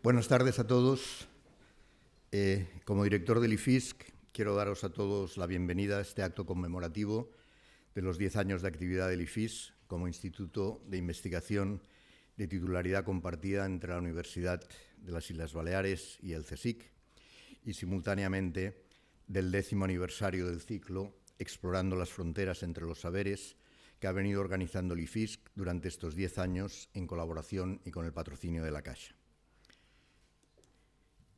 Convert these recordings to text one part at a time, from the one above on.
Buenas tardes a todos. Eh, como director del IFISC, quiero daros a todos la bienvenida a este acto conmemorativo de los 10 años de actividad del IFISC como Instituto de Investigación de titularidad compartida entre la Universidad de las Islas Baleares y el CSIC y simultáneamente del décimo aniversario del ciclo Explorando las fronteras entre los saberes que ha venido organizando el IFISC durante estos 10 años en colaboración y con el patrocinio de la Caixa.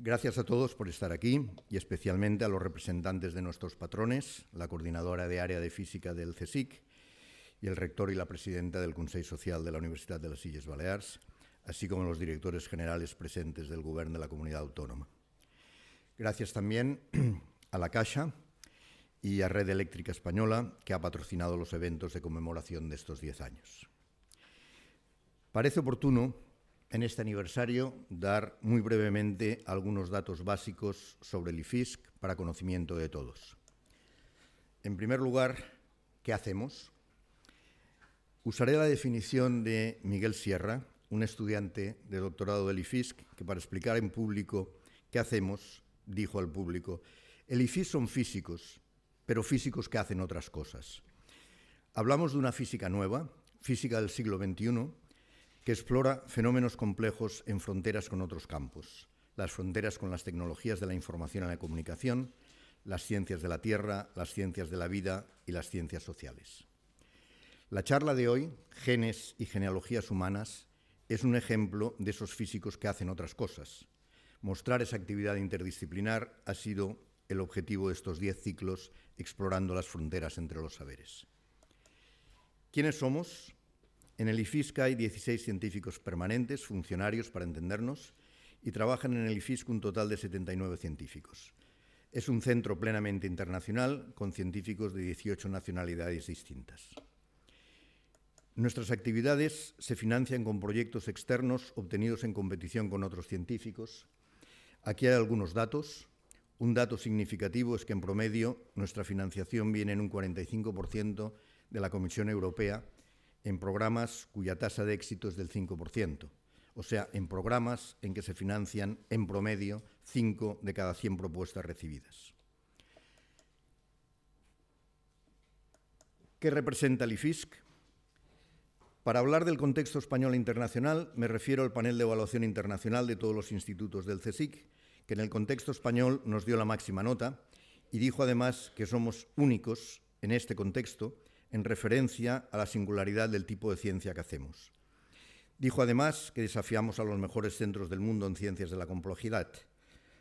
Gracias a todos por estar aquí y especialmente a los representantes de nuestros patrones, la coordinadora de área de física del CSIC y el rector y la presidenta del Consejo Social de la Universidad de las Islas Baleares, así como los directores generales presentes del Gobierno de la Comunidad Autónoma. Gracias también a la Caixa y a Red Eléctrica Española, que ha patrocinado los eventos de conmemoración de estos 10 años. Parece oportuno en este aniversario dar muy brevemente algunos datos básicos sobre el IFISC para conocimiento de todos. En primer lugar, ¿qué hacemos? Usaré la definición de Miguel Sierra, un estudiante de doctorado del IFISC, que para explicar en público qué hacemos, dijo al público, el IFISC son físicos, pero físicos que hacen otras cosas. Hablamos de una física nueva, física del siglo XXI, explora fenómenos complejos en fronteras con otros campos, las fronteras con las tecnologías de la información y la comunicación, las ciencias de la tierra, las ciencias de la vida y las ciencias sociales. La charla de hoy, Genes y Genealogías Humanas, es un ejemplo de esos físicos que hacen otras cosas. Mostrar esa actividad interdisciplinar ha sido el objetivo de estos diez ciclos explorando las fronteras entre los saberes. ¿Quiénes somos? En el IFISCA hay 16 científicos permanentes, funcionarios para entendernos, y trabajan en el IFISC un total de 79 científicos. Es un centro plenamente internacional con científicos de 18 nacionalidades distintas. Nuestras actividades se financian con proyectos externos obtenidos en competición con otros científicos. Aquí hay algunos datos. Un dato significativo es que en promedio nuestra financiación viene en un 45% de la Comisión Europea en programas cuya tasa de éxito es del 5%, o sea, en programas en que se financian en promedio 5 de cada 100 propuestas recibidas. ¿Qué representa el IFISC? Para hablar del contexto español e internacional, me refiero al panel de evaluación internacional de todos los institutos del CSIC, que en el contexto español nos dio la máxima nota y dijo además que somos únicos en este contexto en referencia a la singularidad del tipo de ciencia que hacemos. Dijo además que desafiamos a los mejores centros del mundo en ciencias de la complejidad.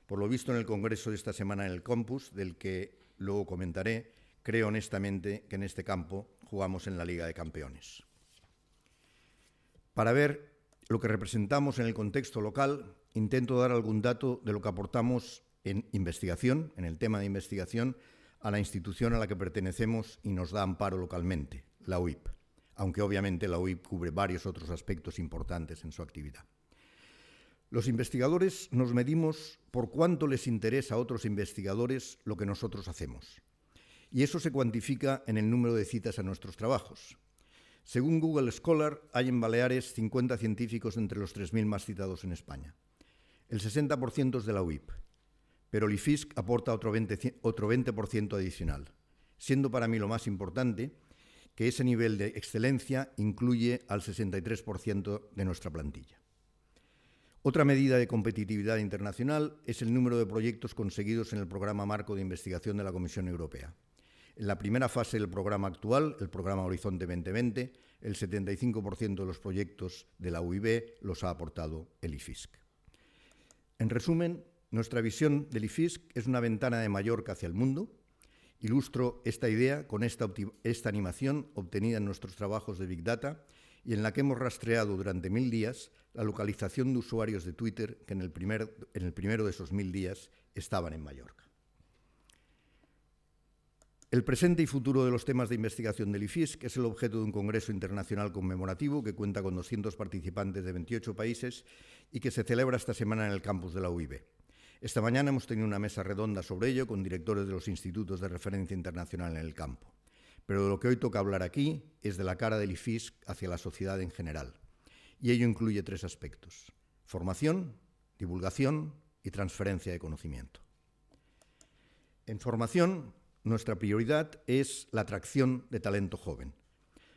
Por lo visto en el Congreso de esta semana en el Campus, del que luego comentaré, creo honestamente que en este campo jugamos en la Liga de Campeones. Para ver lo que representamos en el contexto local, intento dar algún dato de lo que aportamos en investigación, en el tema de investigación, a la institución a la que pertenecemos y nos da amparo localmente, la UIP, aunque obviamente la UIP cubre varios otros aspectos importantes en su actividad. Los investigadores nos medimos por cuánto les interesa a otros investigadores lo que nosotros hacemos. Y eso se cuantifica en el número de citas a nuestros trabajos. Según Google Scholar, hay en Baleares 50 científicos entre los 3.000 más citados en España. El 60% es de la UIP, pero el IFISC aporta otro otro 20 adicional, siendo para mí lo más importante que ese nivel de excelencia incluye al 63% de nuestra plantilla. Otra medida de competitividad internacional es el número de proyectos conseguidos en el programa marco de investigación de la Comisión Europea. En la primera fase del programa actual, el programa Horizonte 2020, el 75% de los proyectos de la UIB los ha aportado el IFISC. En resumen, nuestra visión del IFISC es una ventana de Mallorca hacia el mundo. Ilustro esta idea con esta, animación obtenida en nuestros trabajos de Big Data y en la que hemos rastreado durante mil días la localización de usuarios de Twitter que en el, primer, en el primero de esos mil días estaban en Mallorca. El presente y futuro de los temas de investigación del IFISC es el objeto de un congreso internacional conmemorativo que cuenta con 200 participantes de 28 países y que se celebra esta semana en el campus de la UIB. Esta mañana hemos tenido una mesa redonda sobre ello con directores de los institutos de referencia internacional en el campo. Pero de lo que hoy toca hablar aquí es de la cara del IFISC hacia la sociedad en general. Y ello incluye tres aspectos. Formación, divulgación y transferencia de conocimiento. En formación, nuestra prioridad es la atracción de talento joven.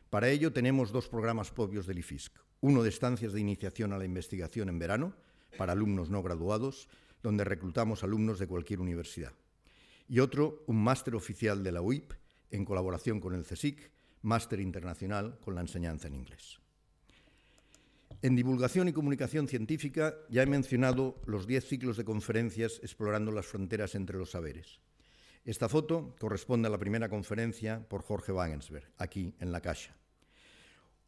Para ello tenemos dos programas propios del IFISC, uno de estancias de iniciación a la investigación en verano para alumnos no graduados donde reclutamos alumnos de cualquier universidad. Y otro, un máster oficial de la UIP, en colaboración con el CSIC, máster internacional con la enseñanza en inglés. En divulgación y comunicación científica ya he mencionado los 10 ciclos de conferencias explorando las fronteras entre los saberes. Esta foto corresponde a la primera conferencia por Jorge Wagensberg, aquí en la caja.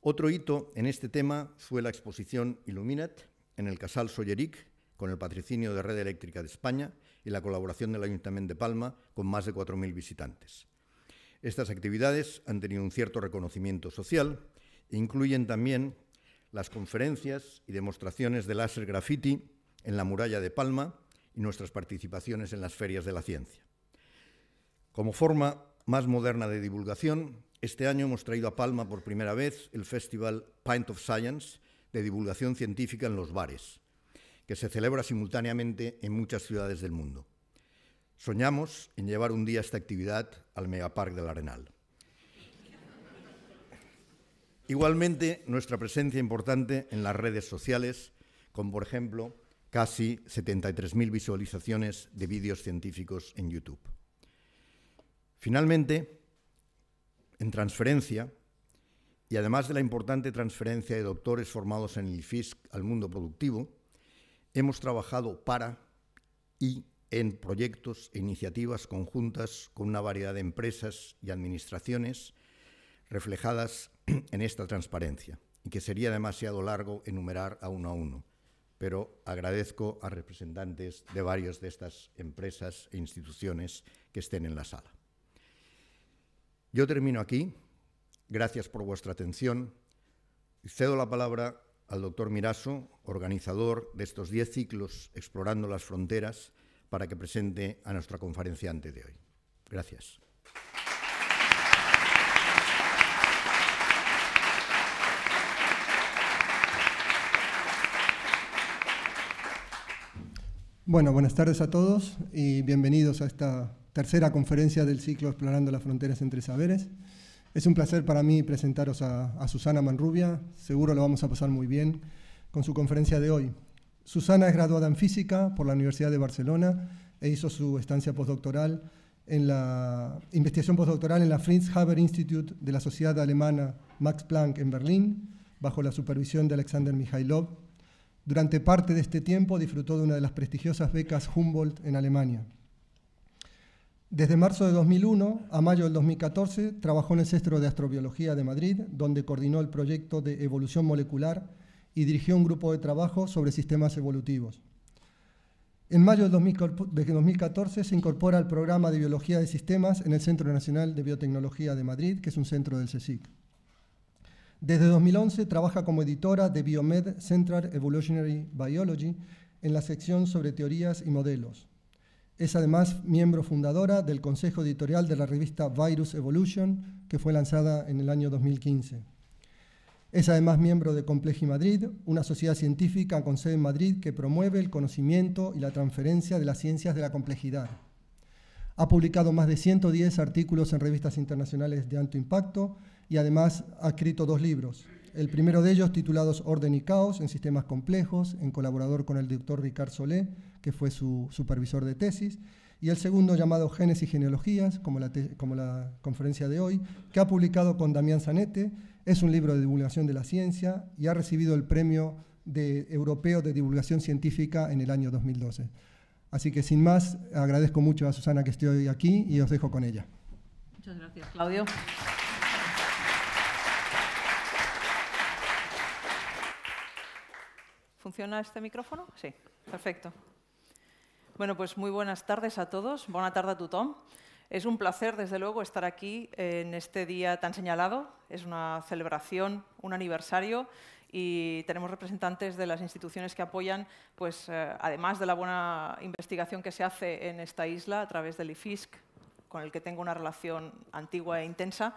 Otro hito en este tema fue la exposición Illuminat en el Casal Solleric con el patrocinio de Red Eléctrica de España y la colaboración del Ayuntamiento de Palma, con más de 4.000 visitantes. Estas actividades han tenido un cierto reconocimiento social e incluyen también las conferencias y demostraciones de láser graffiti en la muralla de Palma y nuestras participaciones en las ferias de la ciencia. Como forma más moderna de divulgación, este año hemos traído a Palma por primera vez el festival Pint of Science de divulgación científica en los bares, que se celebra simultáneamente en muchas ciudades del mundo. Soñamos en llevar un día esta actividad al Megapark del Arenal. Igualmente, nuestra presencia importante en las redes sociales, con por ejemplo casi 73.000 visualizaciones de vídeos científicos en YouTube. Finalmente, en transferencia, y además de la importante transferencia de doctores formados en el IFISC al mundo productivo, hemos trabajado para y en proyectos e iniciativas conjuntas con una variedad de empresas y administraciones reflejadas en esta transparencia, y que sería demasiado largo enumerar a uno a uno, pero agradezco a representantes de varias de estas empresas e instituciones que estén en la sala. Yo termino aquí. Gracias por vuestra atención. Cedo la palabra a al doctor Miraso, organizador de estos 10 ciclos Explorando las Fronteras, para que presente a nuestra conferenciante de hoy. Gracias. Bueno, buenas tardes a todos y bienvenidos a esta tercera conferencia del ciclo Explorando las Fronteras entre Saberes. Es un placer para mí presentaros a, Susana Manrubia, seguro lo vamos a pasar muy bien con su conferencia de hoy. Susana es graduada en física por la Universidad de Barcelona e hizo su estancia postdoctoral en la investigación postdoctoral en la Fritz Haber Institute de la Sociedad Alemana Max Planck en Berlín, bajo la supervisión de Alexander Mikhailov. Durante parte de este tiempo disfrutó de una de las prestigiosas becas Humboldt en Alemania. Desde marzo de 2001 a mayo del 2014 trabajó en el Centro de Astrobiología de Madrid, donde coordinó el proyecto de evolución molecular y dirigió un grupo de trabajo sobre sistemas evolutivos. En mayo de 2014 se incorpora al programa de Biología de Sistemas en el Centro Nacional de Biotecnología de Madrid, que es un centro del CSIC. Desde 2011 trabaja como editora de Biomed Central Evolutionary Biology en la sección sobre teorías y modelos. Es además miembro fundadora del consejo editorial de la revista Virus Evolution, que fue lanzada en el año 2015. Es además miembro de Compleji Madrid, una sociedad científica con sede en Madrid que promueve el conocimiento y la transferencia de las ciencias de la complejidad. Ha publicado más de 110 artículos en revistas internacionales de alto impacto y además ha escrito dos libros. El primero de ellos titulado Orden y Caos en Sistemas Complejos, en colaborador con el doctor Ricard Solé, que fue su supervisor de tesis, y el segundo llamado Génesis y Genealogías, como la, como la conferencia de hoy, que ha publicado con Damián Zanete, es un libro de divulgación de la ciencia y ha recibido el premio de europeo de divulgación científica en el año 2012. Así que sin más, agradezco mucho a Susana que esté hoy aquí y os dejo con ella. Muchas gracias, Claudio. ¿Funciona este micrófono? Sí, perfecto. Bueno, pues muy buenas tardes a todos. Buena tarde a tothom. Es un placer, desde luego, estar aquí eh, en este día tan señalado. Es una celebración, un aniversario y tenemos representantes de las instituciones que apoyan, pues, eh, además de la buena investigación que se hace en esta isla a través del IFISC, con el que tengo una relación antigua e intensa,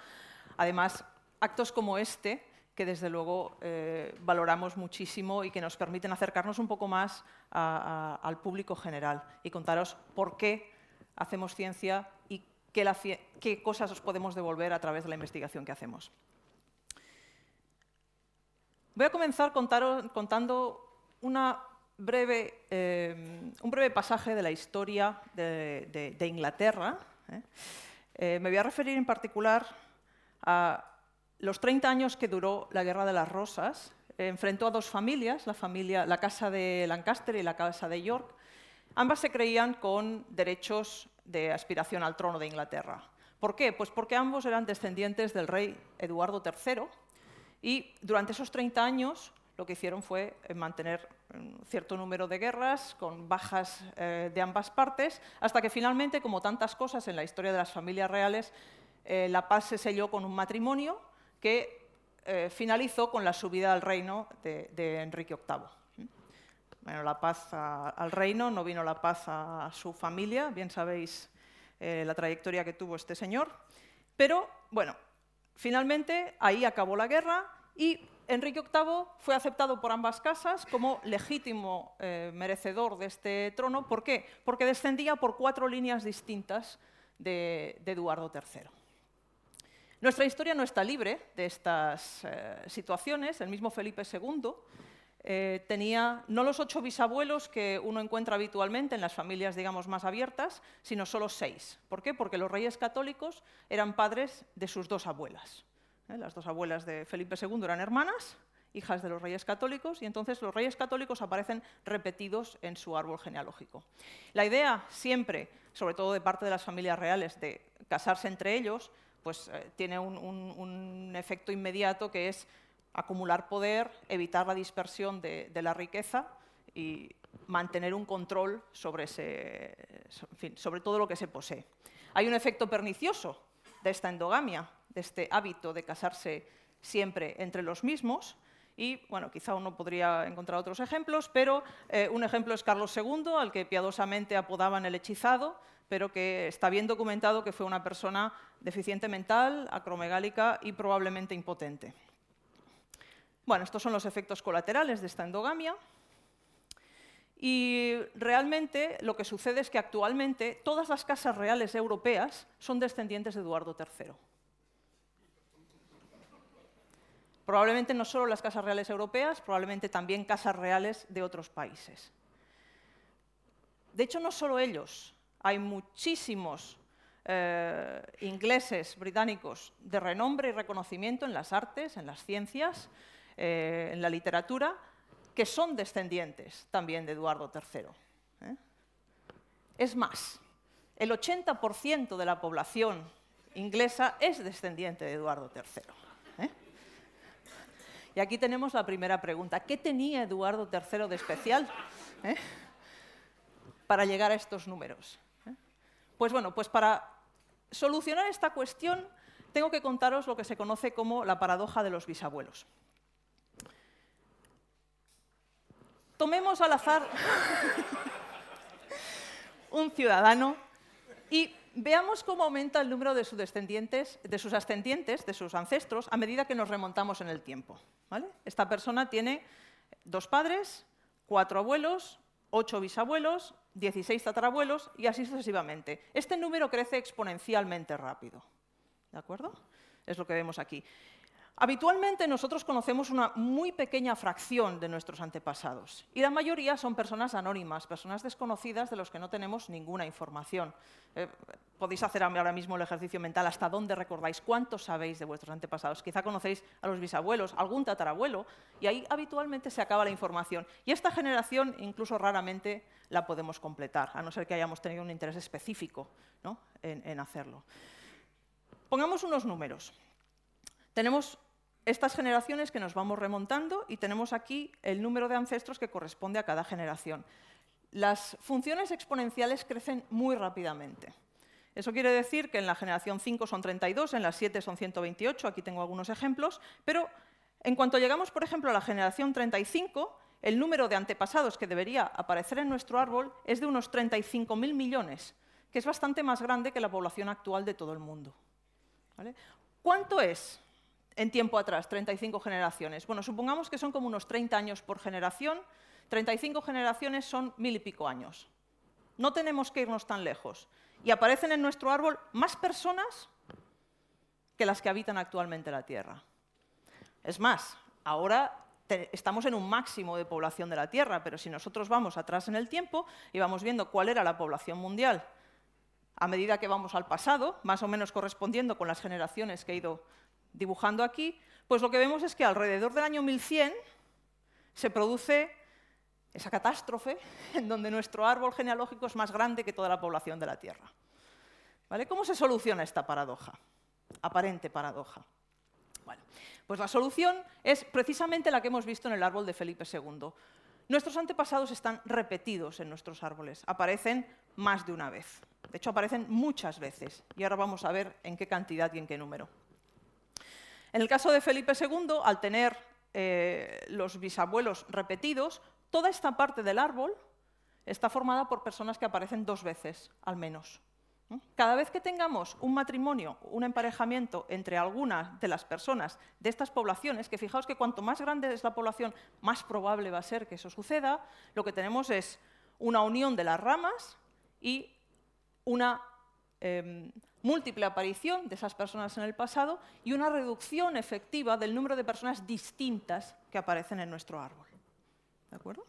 además actos como este que desde luego eh, valoramos muchísimo y que nos permiten acercarnos un poco más al público general y contaros por qué hacemos ciencia y qué, cosas os podemos devolver a través de la investigación que hacemos. Voy a comenzar contando eh, un breve pasaje de la historia de, Inglaterra. ¿eh? me voy a referir en particular a los 30 años que duró la Guerra de las Rosas, enfrentó a dos familias, la, familia, la casa de Lancaster y la casa de York. Ambas se creían con derechos de aspiración al trono de Inglaterra. ¿Por qué? Pues porque ambos eran descendientes del rey Eduardo III y durante esos 30 años lo que hicieron fue eh, mantener un mm, cierto número de guerras con bajas eh, de ambas partes, hasta que finalmente, como tantas cosas en la historia de las familias reales, eh, la paz se selló con un matrimonio que eh, finalizó con la subida al reino de, Enrique VIII. Bueno, la paz al reino, no vino la paz a su familia, bien sabéis eh, la trayectoria que tuvo este señor, pero bueno, finalmente ahí acabó la guerra y Enrique VIII fue aceptado por ambas casas como legítimo eh, merecedor de este trono. ¿Por qué? Porque descendía por cuatro líneas distintas de Eduardo III. Nuestra historia no está libre de estas eh, situaciones. El mismo Felipe II eh, tenía no los ocho bisabuelos que uno encuentra habitualmente en las familias, digamos, más abiertas, sino solo seis. ¿Por qué? Porque los reyes católicos eran padres de sus dos abuelas. ¿eh? Las dos abuelas de Felipe II eran hermanas, hijas de los reyes católicos, y entonces los reyes católicos aparecen repetidos en su árbol genealógico. La idea siempre, sobre todo de parte de las familias reales, de casarse entre ellos, pues eh, tiene un, efecto inmediato que es acumular poder, evitar la dispersión de, la riqueza y mantener un control sobre, todo lo que se posee. Hay un efecto pernicioso de esta endogamia, de este hábito de casarse siempre entre los mismos, y bueno, quizá uno podría encontrar otros ejemplos, pero eh, un ejemplo es Carlos II, al que piadosamente apodaban el hechizado, pero que está bien documentado que fue una persona deficiente mental, acromegálica y probablemente impotente. Bueno, estos son los efectos colaterales de esta endogamia. Y realmente lo que sucede es que actualmente todas las casas reales europeas son descendientes de Eduardo III. Probablemente no solo las casas reales europeas, probablemente también casas reales de otros países. De hecho, no solo ellos, hay muchísimos eh, ingleses, británicos, de renombre y reconocimiento en las artes, en las ciencias, eh, en la literatura, que son descendientes también de Eduardo III. ¿eh? Es más, el 80% de la población inglesa es descendiente de Eduardo III. Y aquí tenemos la primera pregunta. ¿Qué tenía Eduardo III de especial para llegar a estos números? Pues bueno, pues para solucionar esta cuestión tengo que contaros lo que se conoce como la paradoja de los bisabuelos. Tomemos al azar un ciudadano y veamos cómo aumenta el número de sus descendientes, de sus ascendientes, de sus ancestros, a medida que nos remontamos en el tiempo. Esta persona tiene dos padres, cuatro abuelos, ocho bisabuelos, 16 tatarabuelos y así sucesivamente. Este número crece exponencialmente rápido. ¿De acuerdo? Es lo que vemos aquí. Habitualmente nosotros conocemos una muy pequeña fracción de nuestros antepasados y la mayoría son personas anónimas, personas desconocidas de los que no tenemos ninguna información. Eh, podéis hacer ahora mismo el ejercicio mental hasta dónde recordáis, cuánto sabéis de vuestros antepasados. Quizá conocéis a los bisabuelos, algún tatarabuelo y ahí habitualmente se acaba la información. Y esta generación incluso raramente la podemos completar, a no ser que hayamos tenido un interés específico en, en hacerlo. Pongamos unos números. Tenemos estas generaciones que nos vamos remontando y tenemos aquí el número de ancestros que corresponde a cada generación. Las funciones exponenciales crecen muy rápidamente. Eso quiere decir que en la generación 5 son 32, en la 7 son 128, aquí tengo algunos ejemplos, pero en cuanto llegamos, por ejemplo, a la generación 35, el número de antepasados que debería aparecer en nuestro árbol es de unos 35.000 millones, que es bastante más grande que la población actual de todo el mundo. ¿Cuánto es en tiempo atrás, 35 generaciones. Bueno, supongamos que son como unos 30 años por generación, 35 generaciones son mil y pico años. No tenemos que irnos tan lejos. Y aparecen en nuestro árbol más personas que las que habitan actualmente la Tierra. Es más, ahora estamos en un máximo de población de la Tierra, pero si nosotros vamos atrás en el tiempo y vamos viendo cuál era la población mundial a medida que vamos al pasado, más o menos correspondiendo con las generaciones que ha ido dibujando aquí, pues lo que vemos es que alrededor del año 1100 se produce esa catástrofe en donde nuestro árbol genealógico es más grande que toda la población de la Tierra. ¿Vale? ¿Cómo se soluciona esta paradoja? Aparente paradoja. Bueno, pues la solución es precisamente la que hemos visto en el árbol de Felipe II. Nuestros antepasados están repetidos en nuestros árboles, aparecen más de una vez. De hecho, aparecen muchas veces y ahora vamos a ver en qué cantidad y en qué número. En el caso de Felipe II, al tener eh, los bisabuelos repetidos, toda esta parte del árbol está formada por personas que aparecen dos veces, al menos. Cada vez que tengamos un matrimonio, un emparejamiento entre algunas de las personas de estas poblaciones, que fijaos que cuanto más grande es la población, más probable va a ser que eso suceda, lo que tenemos es una unión de las ramas y una em, múltiple aparición de esas personas en el pasado y una reducción efectiva del número de personas distintas que aparecen en nuestro árbol. ¿De acuerdo?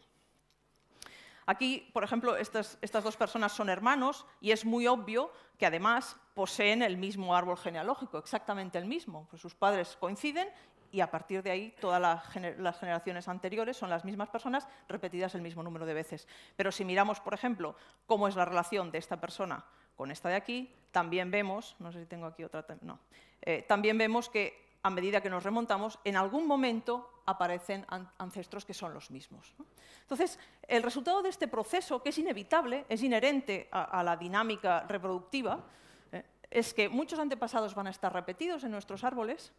Aquí, por ejemplo, estas, dos personas son hermanos y es muy obvio que además poseen el mismo árbol genealógico, exactamente el mismo. Pues sus padres coinciden y a partir de ahí todas las generaciones anteriores son las mismas personas repetidas el mismo número de veces. Pero si miramos, por ejemplo, cómo es la relación de esta persona con esta de aquí también vemos, no sé si tengo aquí otra, no, eh, también vemos que a medida que nos remontamos, en algún momento aparecen ancestros que son los mismos. Entonces, el resultado de este proceso, que es inevitable, es inherente a, la dinámica reproductiva, eh, es que muchos antepasados van a estar repetidos en nuestros árboles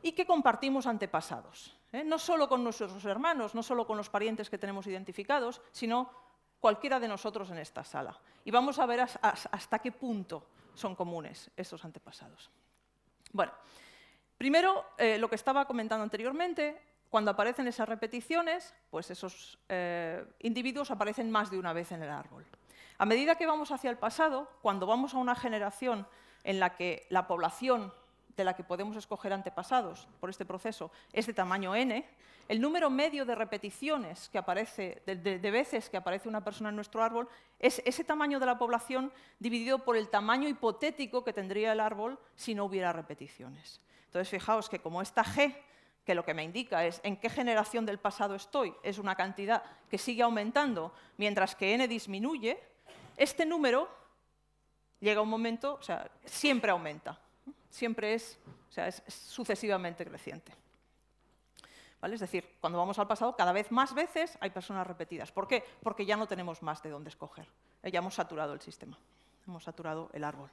y que compartimos antepasados. ¿eh? no solo con nuestros hermanos, no solo con los parientes que tenemos identificados, sino cualquiera de nosotros en esta sala. Y vamos a ver hasta qué punto son comunes estos antepasados. Bueno, primero, eh, lo que estaba comentando anteriormente, cuando aparecen esas repeticiones, pues esos eh, individuos aparecen más de una vez en el árbol. A medida que vamos hacia el pasado, cuando vamos a una generación en la que la población de la que podemos escoger antepasados por este proceso es de tamaño n, el número medio de repeticiones que aparece, de, de, veces que aparece una persona en nuestro árbol, es ese tamaño de la población dividido por el tamaño hipotético que tendría el árbol si no hubiera repeticiones. Entonces, fijaos que como esta G, que lo que me indica es en qué generación del pasado estoy, es una cantidad que sigue aumentando mientras que n disminuye, este número llega un momento, o sea, siempre aumenta siempre es, o sea, es sucesivamente creciente. ¿Vale? Es decir, cuando vamos al pasado, cada vez más veces hay personas repetidas. ¿Por qué? Porque ya no tenemos más de dónde escoger. Eh, ya hemos saturado el sistema, hemos saturado el árbol.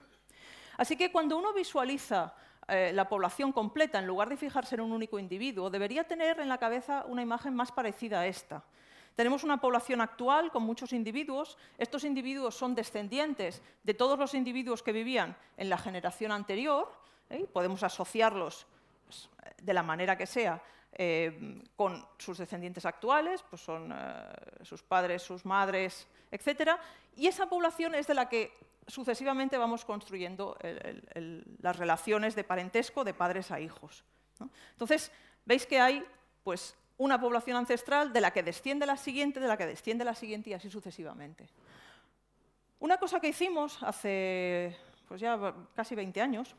Así que cuando uno visualiza eh, la población completa, en lugar de fijarse en un único individuo, debería tener en la cabeza una imagen más parecida a esta. Tenemos una población actual con muchos individuos. Estos individuos son descendientes de todos los individuos que vivían en la generación anterior. ¿eh? Podemos asociarlos pues, de la manera que sea eh, con sus descendientes actuales, pues son eh, sus padres, sus madres, etc. Y esa población es de la que sucesivamente vamos construyendo las relaciones de parentesco de padres a hijos. Entonces, veis que hay pues, una población ancestral de la que desciende la siguiente, de la que desciende la siguiente y así sucesivamente. Una cosa que hicimos hace pues ya casi 20 años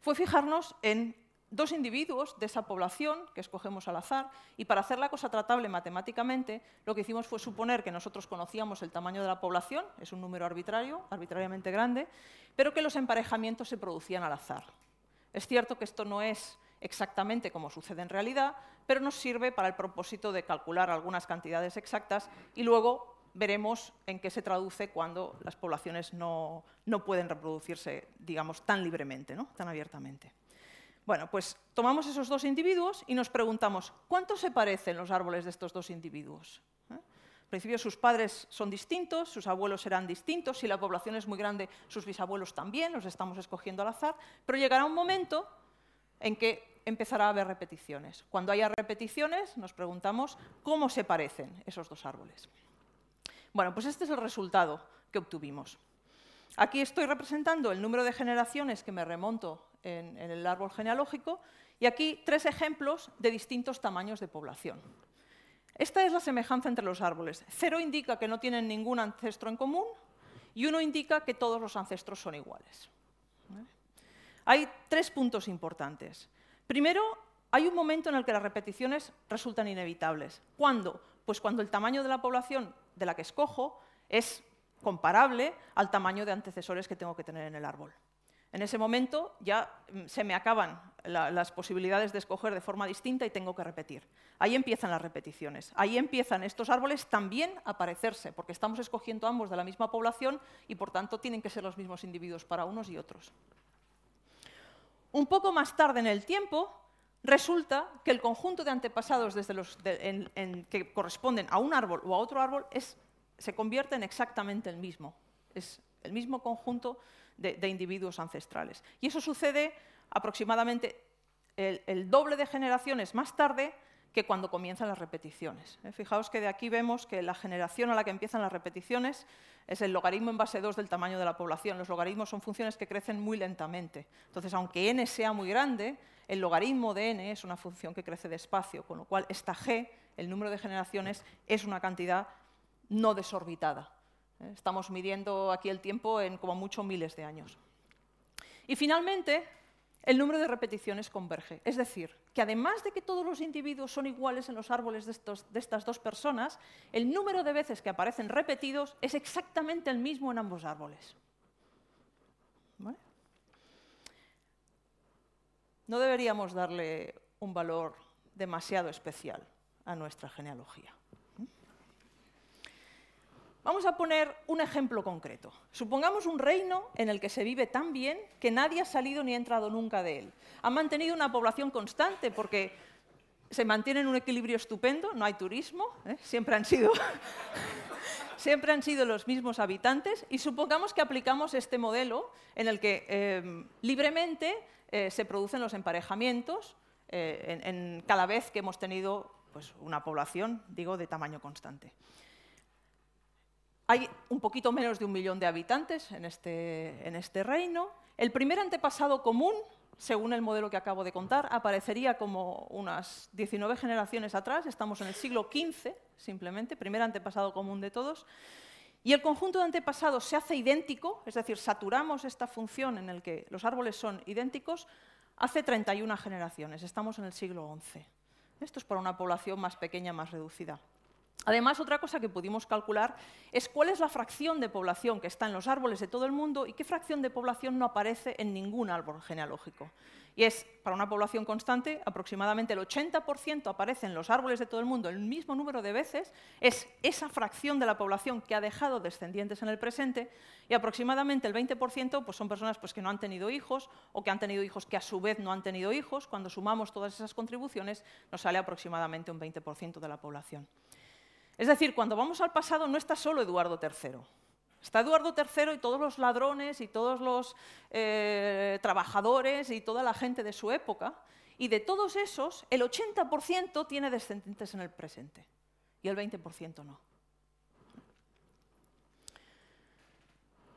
fue fijarnos en dos individuos de esa población que escogemos al azar y para hacer la cosa tratable matemáticamente lo que hicimos fue suponer que nosotros conocíamos el tamaño de la población, es un número arbitrario, arbitrariamente grande, pero que los emparejamientos se producían al azar. Es cierto que esto no es exactamente como sucede en realidad, pero nos sirve para el propósito de calcular algunas cantidades exactas y luego veremos en qué se traduce cuando las poblaciones no, no pueden reproducirse, digamos, tan libremente, ¿no? tan abiertamente. Bueno, pues tomamos esos dos individuos y nos preguntamos, ¿cuánto se parecen los árboles de estos dos individuos? ¿Eh? En principio sus padres son distintos, sus abuelos serán distintos, si la población es muy grande, sus bisabuelos también, los estamos escogiendo al azar, pero llegará un momento en que empezará a haber repeticiones. Cuando haya repeticiones, nos preguntamos cómo se parecen esos dos árboles. Bueno, pues este es el resultado que obtuvimos. Aquí estoy representando el número de generaciones que me remonto en, en el árbol genealógico y aquí tres ejemplos de distintos tamaños de población. Esta es la semejanza entre los árboles. Cero indica que no tienen ningún ancestro en común y uno indica que todos los ancestros son iguales. Hay tres puntos importantes. Primero, hay un momento en el que las repeticiones resultan inevitables. ¿Cuándo? Pues cuando el tamaño de la población de la que escojo es comparable al tamaño de antecesores que tengo que tener en el árbol. En ese momento ya mm, se me acaban las posibilidades de escoger de forma distinta y tengo que repetir. Ahí empiezan las repeticiones. Ahí empiezan estos árboles también a parecerse, porque estamos escogiendo ambos de la misma población y por tanto tienen que ser los mismos individuos para unos y otros. Un poco más tarde en el tiempo, resulta que el conjunto de antepasados que corresponden a un árbol o a otro árbol se convierte en exactamente el mismo. Es el mismo conjunto de, individuos ancestrales. Y eso sucede aproximadamente el doble de generaciones más tarde que cuando comienzan las repeticiones. ¿eh? Fijaos que de aquí vemos que la generación a la que empiezan las repeticiones es el logaritmo en base 2 del tamaño de la población. Los logaritmos son funciones que crecen muy lentamente. Entonces, aunque n sea muy grande, el logaritmo de n es una función que crece despacio, con lo cual esta g, el número de generaciones, es una cantidad no desorbitada. ¿eh? Estamos midiendo aquí el tiempo en como mucho miles de años. Y finalmente, el número de repeticiones converge. Es decir, que además de que todos los individuos son iguales en los árboles de, estos, de estas dos personas, el número de veces que aparecen repetidos es exactamente el mismo en ambos árboles. No deberíamos darle un valor demasiado especial a nuestra genealogía. Vamos a poner un ejemplo concreto. Supongamos un reino en el que se vive tan bien que nadie ha salido ni ha entrado nunca de él. Han mantenido una población constante porque se en un equilibrio estupendo, no hay turismo, ¿eh? siempre, han sido, siempre han sido los mismos habitantes y supongamos que aplicamos este modelo en el que eh, libremente eh, se producen los emparejamientos en cada vez que hemos tenido pues, una población, digo, de tamaño constante. Hay un poquito menos de un millón de habitantes este, en este, reino. El primer antepasado común, según el modelo que acabo de contar, aparecería como unas 19 generaciones atrás, estamos en el siglo XV, simplemente, primer antepasado común de todos. Y el conjunto de antepasados se hace idéntico, es decir, saturamos esta función en la que los árboles son idénticos, hace 31 generaciones, estamos en el siglo XI. Esto es para una población más pequeña, más reducida. Además, otra cosa que pudimos calcular es cuál es la fracción de población que está en los árboles de todo el mundo y qué fracción de población no aparece en ningún árbol genealógico. Y es, para una población constante, aproximadamente el 80% aparece en los árboles de todo el mundo el mismo número de veces, es esa fracción de la población que ha dejado descendientes en el presente, y aproximadamente el 20% pues son personas pues, que no han tenido hijos o que han tenido hijos que a su vez no han tenido hijos. Cuando sumamos todas esas contribuciones, nos sale aproximadamente un 20% de la población. Es decir, cuando vamos al pasado no está solo Eduardo III. Está Eduardo III y todos los ladrones y todos los eh, trabajadores y toda la gente de su época. Y de todos esos, el 80% tiene descendientes en el presente y el 20% no.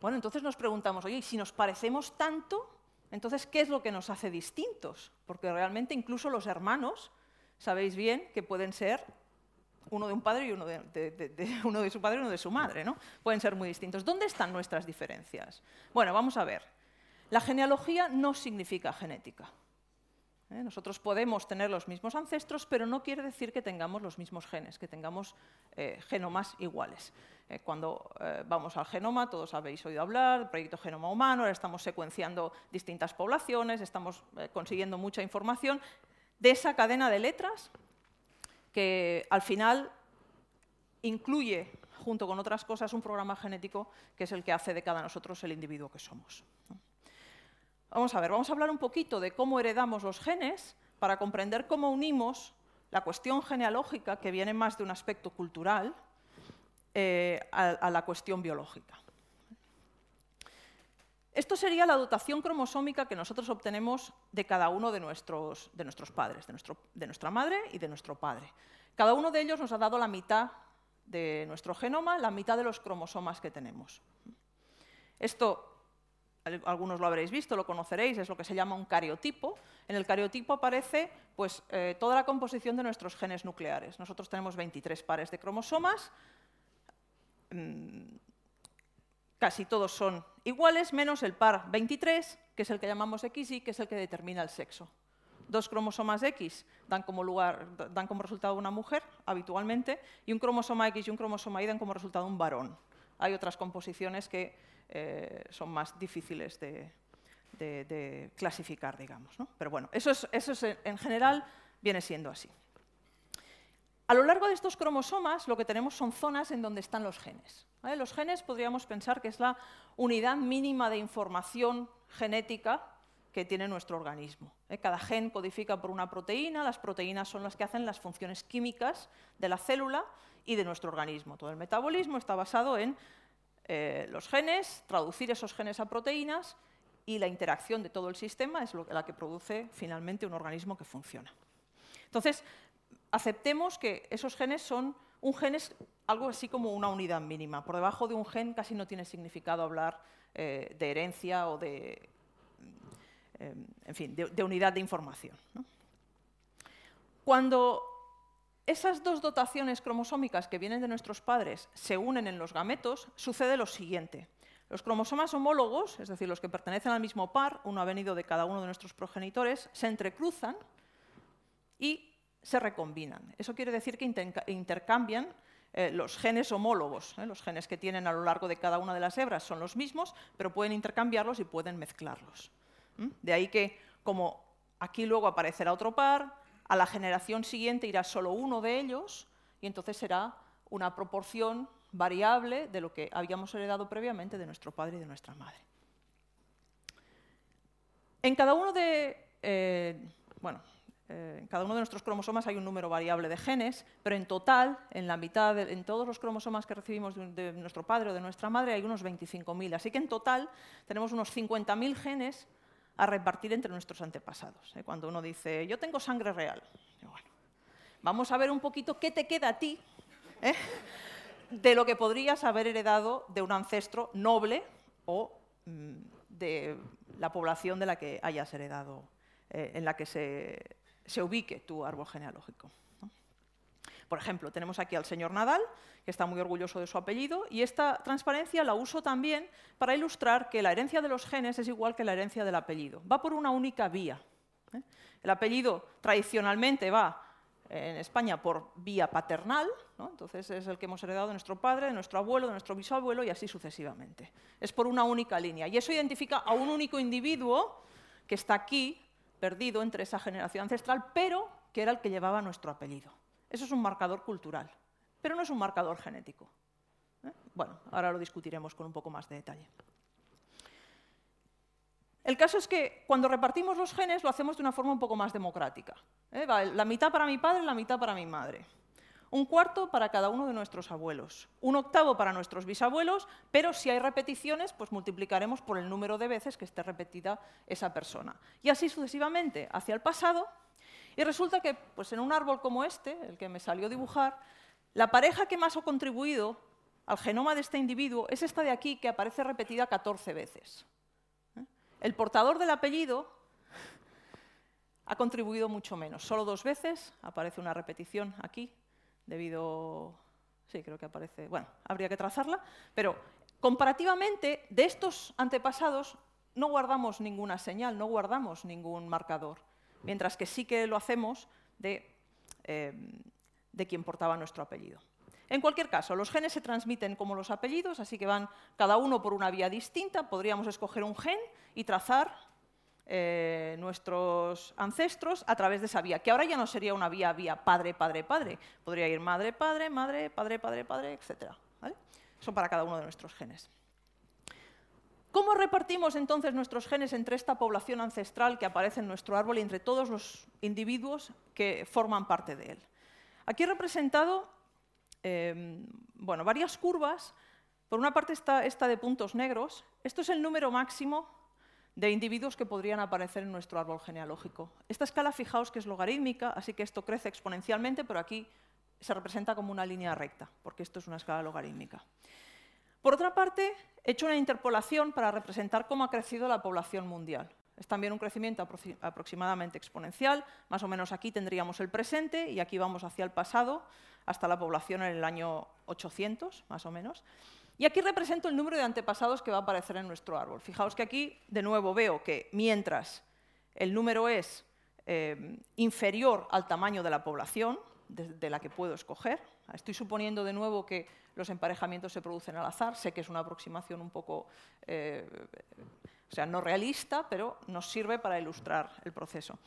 Bueno, entonces nos preguntamos, oye, si nos parecemos tanto, entonces, ¿qué es lo que nos hace distintos? Porque realmente incluso los hermanos, sabéis bien que pueden ser uno de un padre y uno de, su padre y uno de su madre, ¿no? Pueden ser muy distintos. ¿Dónde están nuestras diferencias? Bueno, vamos a ver. La genealogía no significa genética. ¿eh? Nosotros podemos tener los mismos ancestros, pero no quiere decir que tengamos los mismos genes, que tengamos eh, genomas iguales. Eh, cuando vamos al genoma, todos habéis oído hablar, del proyecto genoma humano, estamos secuenciando distintas poblaciones, estamos consiguiendo mucha información. De esa cadena de letras que al final incluye, junto con otras cosas, un programa genético que es el que hace de cada nosotros el individuo que somos. Vamos a ver, vamos a hablar un poquito de cómo heredamos los genes para comprender cómo unimos la cuestión genealógica, que viene más de un aspecto cultural, eh, a la cuestión biológica. Esto sería la dotación cromosómica que nosotros obtenemos de cada uno de nuestros, de nuestros padres, de, nuestro, de, nuestra madre y de nuestro padre. Cada uno de ellos nos ha dado la mitad de nuestro genoma, la mitad de los cromosomas que tenemos. Esto, algunos lo habréis visto, lo conoceréis, es lo que se llama un cariotipo. En el cariotipo aparece pues, eh, toda la composición de nuestros genes nucleares. Nosotros tenemos 23 pares de cromosomas. Mm, casi todos son iguales, menos el par 23, que es el que llamamos XY, que es el que determina el sexo. Dos cromosomas X dan como, resultado una mujer, habitualmente, y un cromosoma X y un cromosoma Y dan como resultado un varón. Hay otras composiciones que eh, son más difíciles de, clasificar, digamos. Pero bueno, eso, en general viene siendo así. A lo largo de estos cromosomas lo que tenemos son zonas en donde están los genes. Los genes podríamos pensar que es la unidad mínima de información genética que tiene nuestro organismo. ¿eh? Cada gen codifica por una proteína, las proteínas son las que hacen las funciones químicas de la célula y de nuestro organismo. Todo el metabolismo está basado en eh, los genes, traducir esos genes a proteínas y la interacción de todo el sistema es la que produce finalmente un organismo que funciona. Entonces, aceptemos que esos genes son un gen es algo así como una unidad mínima. Por debajo de un gen casi no tiene significado hablar eh, de herencia o de, em, en fin, de, unidad de información. Cuando esas dos dotaciones cromosómicas que vienen de nuestros padres se unen en los gametos, sucede lo siguiente. Los cromosomas homólogos, es decir, los que pertenecen al mismo par, uno ha venido de cada uno de nuestros progenitores, se entrecruzan y se recombinan. Eso quiere decir que intercambian eh, los genes homólogos. ¿eh? Los genes que tienen a lo largo de cada una de las hebras son los mismos, pero pueden intercambiarlos y pueden mezclarlos. De ahí que, como aquí luego aparecerá otro par, a la generación siguiente irá solo uno de ellos y entonces será una proporción variable de lo que habíamos heredado previamente de nuestro padre y de nuestra madre. En cada uno de... Eh, bueno, eh, en cada uno de nuestros cromosomas hay un número variable de genes, pero en total, en la mitad, en todos los cromosomas que recibimos de, nuestro padre o de nuestra madre hay unos 25.000. Así que en total tenemos unos 50.000 genes a repartir entre nuestros antepasados. ¿eh? Cuando uno dice, yo tengo sangre real, vamos a ver un poquito qué te queda a ti ¿eh? de lo que podrías haber heredado de un ancestro noble o mm, de la población de la que hayas heredado, en la que se se ubique tu árbol genealógico. Por ejemplo, tenemos aquí al señor Nadal, que está muy orgulloso de su apellido, y esta transparencia la uso también para ilustrar que la herencia de los genes es igual que la herencia del apellido. Va por una única vía. ¿eh? El apellido tradicionalmente va eh, en España por vía paternal, entonces es el que hemos heredado de nuestro padre, de nuestro abuelo, de nuestro bisabuelo y así sucesivamente. Es por una única línea y eso identifica a un único individuo que está aquí perdido entre esa generación ancestral, pero que era el que llevaba nuestro apellido. Eso es un marcador cultural, pero no es un marcador genético. ¿eh? Bueno, ahora lo discutiremos con un poco más de detalle. El caso es que cuando repartimos los genes lo hacemos de una forma un poco más democrática. ¿eh? La mitad para mi padre, la mitad para mi madre un cuarto para cada uno de nuestros abuelos, un octavo para nuestros bisabuelos, pero si hay repeticiones, pues multiplicaremos por el número de veces que esté repetida esa persona. Y así sucesivamente, hacia el pasado. Y resulta que pues en un árbol como este, el que me salió dibujar, la pareja que más ha contribuido al genoma de este individuo es esta de aquí, que aparece repetida 14 veces. ¿Eh? El portador del apellido ha contribuido mucho menos. Solo dos veces aparece una repetición aquí debido... Sí, creo que aparece... Bueno, habría que trazarla, pero comparativamente de estos antepasados no guardamos ninguna señal, no guardamos ningún marcador, mientras que sí que lo hacemos de, em, de quien portaba nuestro apellido. En cualquier caso, los genes se transmiten como los apellidos, así que van cada uno por una vía distinta. Podríamos escoger un gen y trazar eh, nuestros ancestros a través de esa vía, que ahora ya no sería una vía vía padre, padre, padre. Podría ir madre, padre, madre, padre, padre, padre, etc. Son para cada uno de nuestros genes. ¿Cómo repartimos entonces nuestros genes entre esta población ancestral que aparece en nuestro árbol y entre todos los individuos que forman parte de él? Aquí he representado em, bueno, varias curvas. Por una parte está esta de puntos negros. Esto es el número máximo de individuos que podrían aparecer en nuestro árbol genealógico. Esta escala, fijaos que es logarítmica, así que esto crece exponencialmente, pero aquí se representa como una línea recta, porque esto es una escala logarítmica. Por otra parte, he hecho una interpolación para representar cómo ha crecido la población mundial. Es también un crecimiento aproximadamente exponencial, más o menos aquí tendríamos el presente y aquí vamos hacia el pasado, hasta la población en el año 800, más o menos. Y aquí represento el número de antepasados que va a aparecer en nuestro árbol. Fijaos que aquí, de nuevo, veo que mientras el número es eh, inferior al tamaño de la población, de, la que puedo escoger, estoy suponiendo de nuevo que los emparejamientos se producen al azar, sé que es una aproximación un poco, eh, o sea, no realista, pero nos sirve para ilustrar el proceso.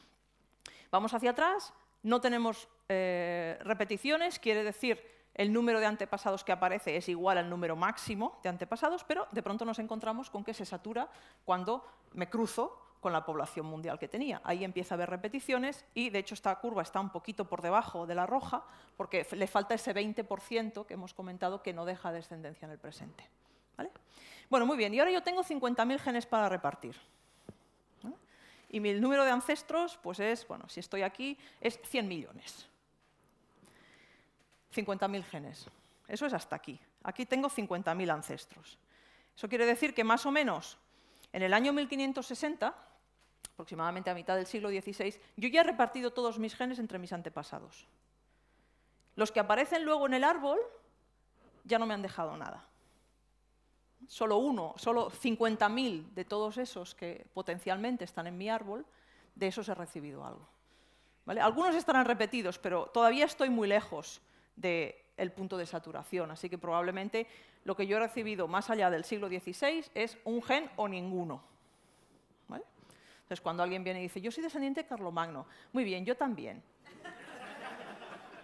Vamos hacia atrás, no tenemos eh, repeticiones, quiere decir el número de antepasados que aparece es igual al número máximo de antepasados, pero de pronto nos encontramos con que se satura cuando me cruzo con la población mundial que tenía. Ahí empieza a haber repeticiones y, de hecho, esta curva está un poquito por debajo de la roja porque le falta ese 20% que hemos comentado que no deja descendencia en el presente. Bueno, muy bien. Y ahora yo tengo 50.000 genes para repartir. Y mi número de ancestros, pues es, bueno, si estoy aquí, es 100 millones. 50.000 genes. Eso es hasta aquí. Aquí tengo 50.000 ancestros. Eso quiere decir que más o menos en el año 1560, aproximadamente a mitad del siglo XVI, yo ya he repartido todos mis genes entre mis antepasados. Los que aparecen luego en el árbol ya no me han dejado nada. Solo uno, solo 50.000 de todos esos que potencialmente están en mi árbol, de esos he recibido algo. Algunos estarán repetidos, pero todavía estoy muy lejos del punto de saturación. Así que probablemente lo que yo he recibido más allá del siglo XVI es un gen o ninguno. Entonces, cuando alguien viene y dice, yo soy descendiente de Carlomagno, muy bien, yo también.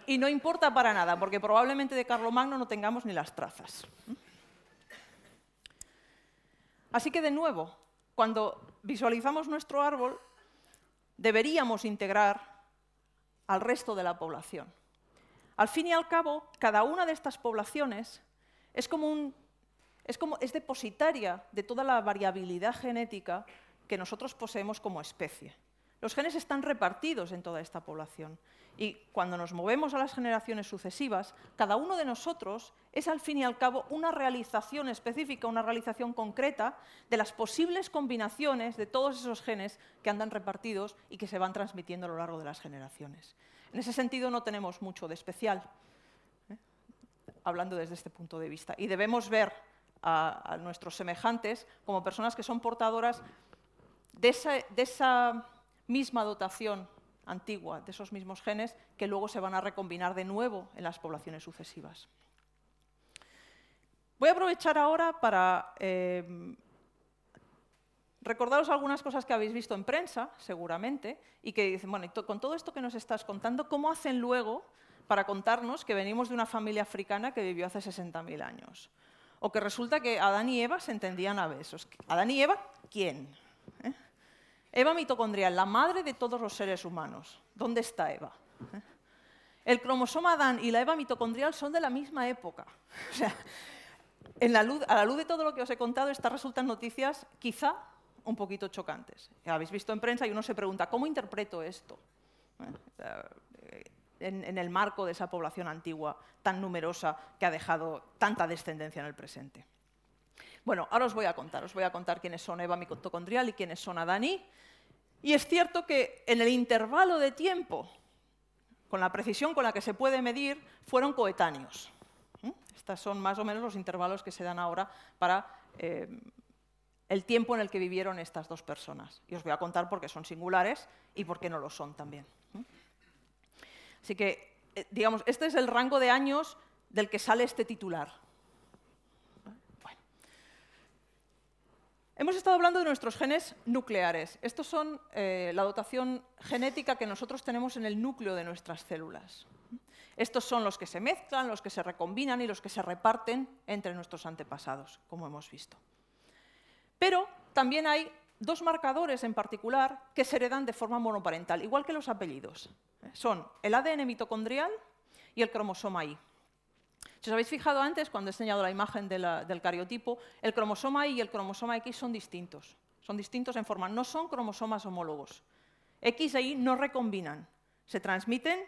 Y no importa para nada, porque probablemente de Carlomagno no tengamos ni las trazas. Así que, de nuevo, cuando visualizamos nuestro árbol, deberíamos integrar al resto de la población. Al fin y al cabo, cada una de estas poblaciones es, como es depositaria de toda la variabilidad genética que nosotros poseemos como especie. Los genes están repartidos en toda esta población y cuando nos movemos a las generaciones sucesivas, cada uno de nosotros es al fin y al cabo una realización específica, una realización concreta de las posibles combinaciones de todos esos genes que andan repartidos y que se van transmitiendo a lo largo de las generaciones. En ese sentido no tenemos mucho de especial, ¿eh? hablando desde este punto de vista. Y debemos ver a, nuestros semejantes como personas que son portadoras de esa, misma dotación antigua, de esos mismos genes, que luego se van a recombinar de nuevo en las poblaciones sucesivas. Voy a aprovechar ahora para eh, recordaros algunas cosas que habéis visto en prensa, seguramente, y que dicen, bueno, con todo esto que nos estás contando, ¿cómo hacen luego para contarnos que venimos de una familia africana que vivió hace 60.000 años? O que resulta que Adán y Eva se entendían a besos. ¿Adán y Eva quién? ¿Eh? Eva mitocondrial, la madre de todos los seres humanos. ¿Dónde está Eva? ¿Eh? El cromosoma Adán y la Eva mitocondrial son de la misma época. O sea, a la luz de todo lo que os he contado, estas resultan noticias quizá un poquito chocantes. Habéis visto en prensa y uno se pregunta, ¿cómo interpreto esto? Eh, en, el marco de esa población antigua tan numerosa que ha dejado tanta descendencia en el presente. Bueno, ahora os voy a contar, os voy a contar quiénes son Eva mitocondrial y quiénes son Adani. Y es cierto que en el intervalo de tiempo, con la precisión con la que se puede medir, fueron coetáneos. ¿Mm? Estos son más o menos los intervalos que se dan ahora para eh, el tiempo en el que vivieron estas dos personas. Y os voy a contar por qué son singulares y por qué no lo son también. ¿eh? Así que, eh, digamos, este es el rango de años del que sale este titular. Hemos estado hablando de nuestros genes nucleares. Estos son eh, la dotación genética que nosotros tenemos en el núcleo de nuestras células. Estos son los que se mezclan, los que se recombinan y los que se reparten entre nuestros antepasados, como hemos visto. Pero también hay dos marcadores en particular que se heredan de forma monoparental, igual que los apellidos. Son el ADN mitocondrial y el cromosoma Y. Si os habéis fijado antes, cuando he enseñado la imagen del cariotipo, el cromosoma Y y el cromosoma X son distintos. Son distintos en forma, no son cromosomas homólogos. X e Y no recombinan, se transmiten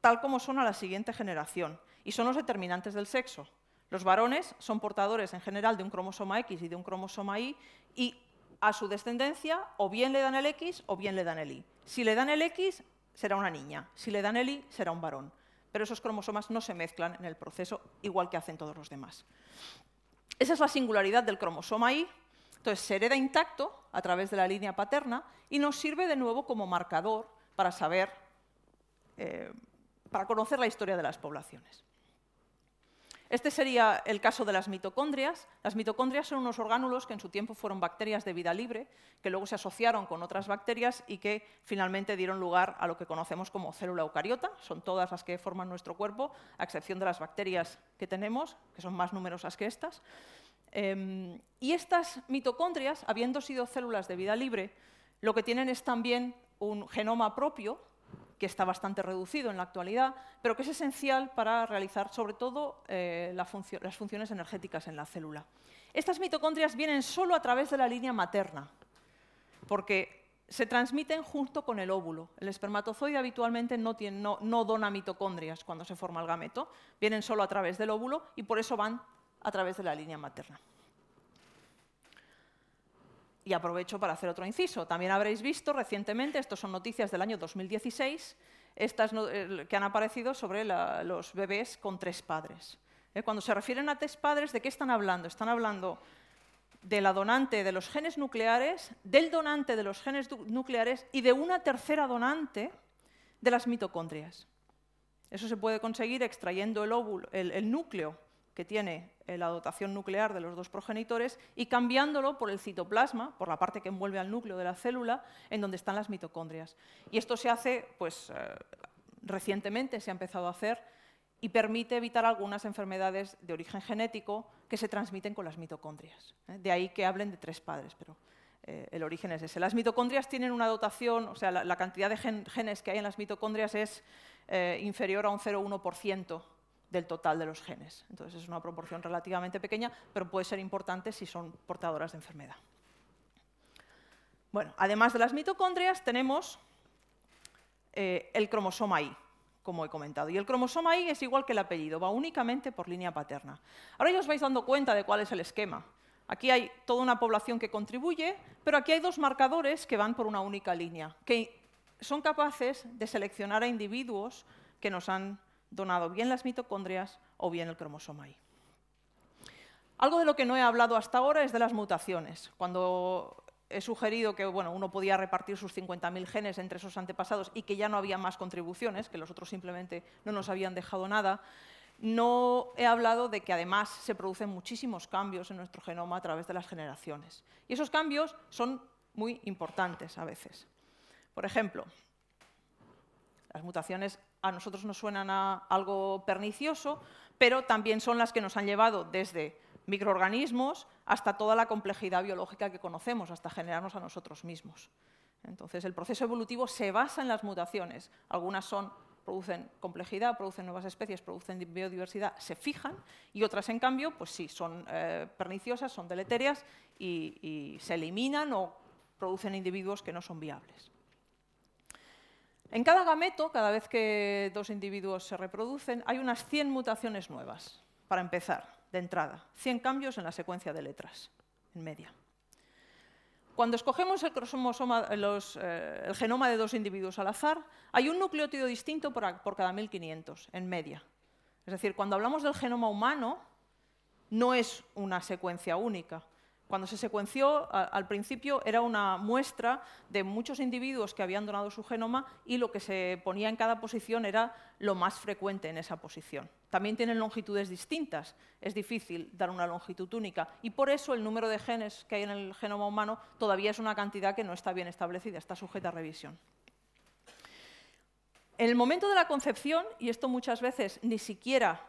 tal como son a la siguiente generación y son los determinantes del sexo. Los varones son portadores en general de un cromosoma X y de un cromosoma Y y a su descendencia o bien le dan el X o bien le dan el Y. Si le dan el X será una niña, si le dan el Y será un varón. Pero esos cromosomas no se mezclan en el proceso igual que hacen todos los demás. Esa es la singularidad del cromosoma Y, entonces se hereda intacto a través de la línea paterna y nos sirve de nuevo como marcador para saber, eh, para conocer la historia de las poblaciones. Este sería el caso de las mitocondrias. Las mitocondrias son unos orgánulos que en su tiempo fueron bacterias de vida libre, que luego se asociaron con otras bacterias y que finalmente dieron lugar a lo que conocemos como célula eucariota. Son todas las que forman nuestro cuerpo, a excepción de las bacterias que tenemos, que son más numerosas que estas. Em, y estas mitocondrias, habiendo sido células de vida libre, lo que tienen es también un genoma propio está bastante reducido en la actualidad, pero que es esencial para realizar sobre todo eh, las funciones energéticas en la célula. Estas mitocondrias vienen solo a través de la línea materna, porque se transmiten junto con el óvulo. El espermatozoide habitualmente no dona mitocondrias cuando se forma el gameto, vienen solo a través del óvulo y por eso van a través de la línea materna. Y aprovecho para hacer otro inciso. También habréis visto recientemente, estos son noticias del año 2016, estas eh, que han aparecido sobre los bebés con tres padres. Eh, cuando se refieren a tres padres, ¿de qué están hablando? Están hablando de la donante de los genes nucleares, del donante de los genes nucleares y de una tercera donante de las mitocondrias. Eso se puede conseguir extrayendo el, óvulo, el núcleo que tiene eh, la dotación nuclear de los dos progenitores y cambiándolo por el citoplasma, por la parte que envuelve al núcleo de la célula, en donde están las mitocondrias. Y esto se hace, pues eh, recientemente se ha empezado a hacer y permite evitar algunas enfermedades de origen genético que se transmiten con las mitocondrias. ¿eh? De ahí que hablen de tres padres, pero el origen es ese. Las mitocondrias tienen una dotación, o sea, la, cantidad de genes que hay en las mitocondrias es inferior a un 0,1% del total de los genes. Entonces es una proporción relativamente pequeña, pero puede ser importante si son portadoras de enfermedad. Bueno, además de las mitocondrias tenemos eh, el cromosoma Y, como he comentado. Y el cromosoma Y es igual que el apellido, va únicamente por línea paterna. Ahora ya os vais dando cuenta de cuál es el esquema. Aquí hay toda una población que contribuye, pero aquí hay dos marcadores que van por una única línea, que son capaces de seleccionar a individuos que nos han donado bien las mitocondrias o bien el cromosoma I. Algo de lo que no he hablado hasta ahora es de las mutaciones. Cuando he sugerido que bueno, uno podía repartir sus 50.000 genes entre sus antepasados y que ya no había más contribuciones, que los otros simplemente no nos habían dejado nada, no he hablado de que además se producen muchísimos cambios en nuestro genoma a través de las generaciones. Y esos cambios son muy importantes a veces. Por ejemplo, las mutaciones a nosotros nos suenan a algo pernicioso, pero también son las que nos han llevado desde microorganismos hasta toda la complejidad biológica que conocemos, hasta generarnos a nosotros mismos. Entonces, el proceso evolutivo se basa en las mutaciones. Algunas son, producen complejidad, producen nuevas especies, producen biodiversidad, se fijan, y otras, en cambio, pues sí, son eh, perniciosas, son deleterias y se eliminan o producen individuos que no son viables. En cada gameto, cada vez que dos individuos se reproducen, hay unas 100 mutaciones nuevas, para empezar, de entrada. 100 cambios en la secuencia de letras, en media. Cuando escogemos el, cromosoma, eh, el genoma de dos individuos al azar, hay un nucleótido distinto por, por cada 1500, en media. Es decir, cuando hablamos del genoma humano, no es una secuencia única cuando se secuenció al principio era una muestra de muchos individuos que habían donado su genoma y lo que se ponía en cada posición era lo más frecuente en esa posición. También tienen longitudes distintas, es difícil dar una longitud única y por eso el número de genes que hay en el genoma humano todavía es una cantidad que no está bien establecida, está sujeta a revisión. En el momento de la concepción, y esto muchas veces ni siquiera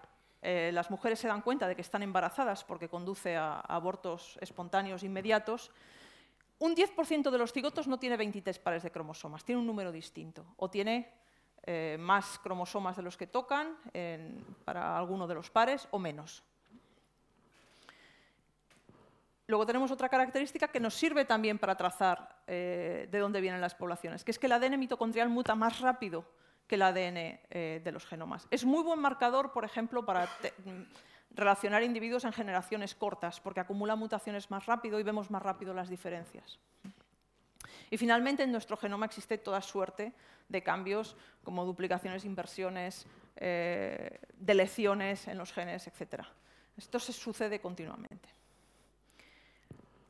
eh, las mujeres se dan cuenta de que están embarazadas porque conduce a, abortos espontáneos inmediatos, un 10% de los cigotos no tiene 23 pares de cromosomas, tiene un número distinto o tiene eh, más cromosomas de los que tocan para alguno de los pares o menos. Luego tenemos otra característica que nos sirve también para trazar eh, de dónde vienen las poblaciones, que es que el ADN mitocondrial muta más rápido que el ADN eh, de los genomas. Es muy buen marcador, por ejemplo, para mm, relacionar individuos en generaciones cortas, porque acumula mutaciones más rápido y vemos más rápido las diferencias. Y finalmente, en nuestro genoma existe toda suerte de cambios, como duplicaciones, inversiones, de eh, delecciones en los genes, etc. Esto se sucede continuamente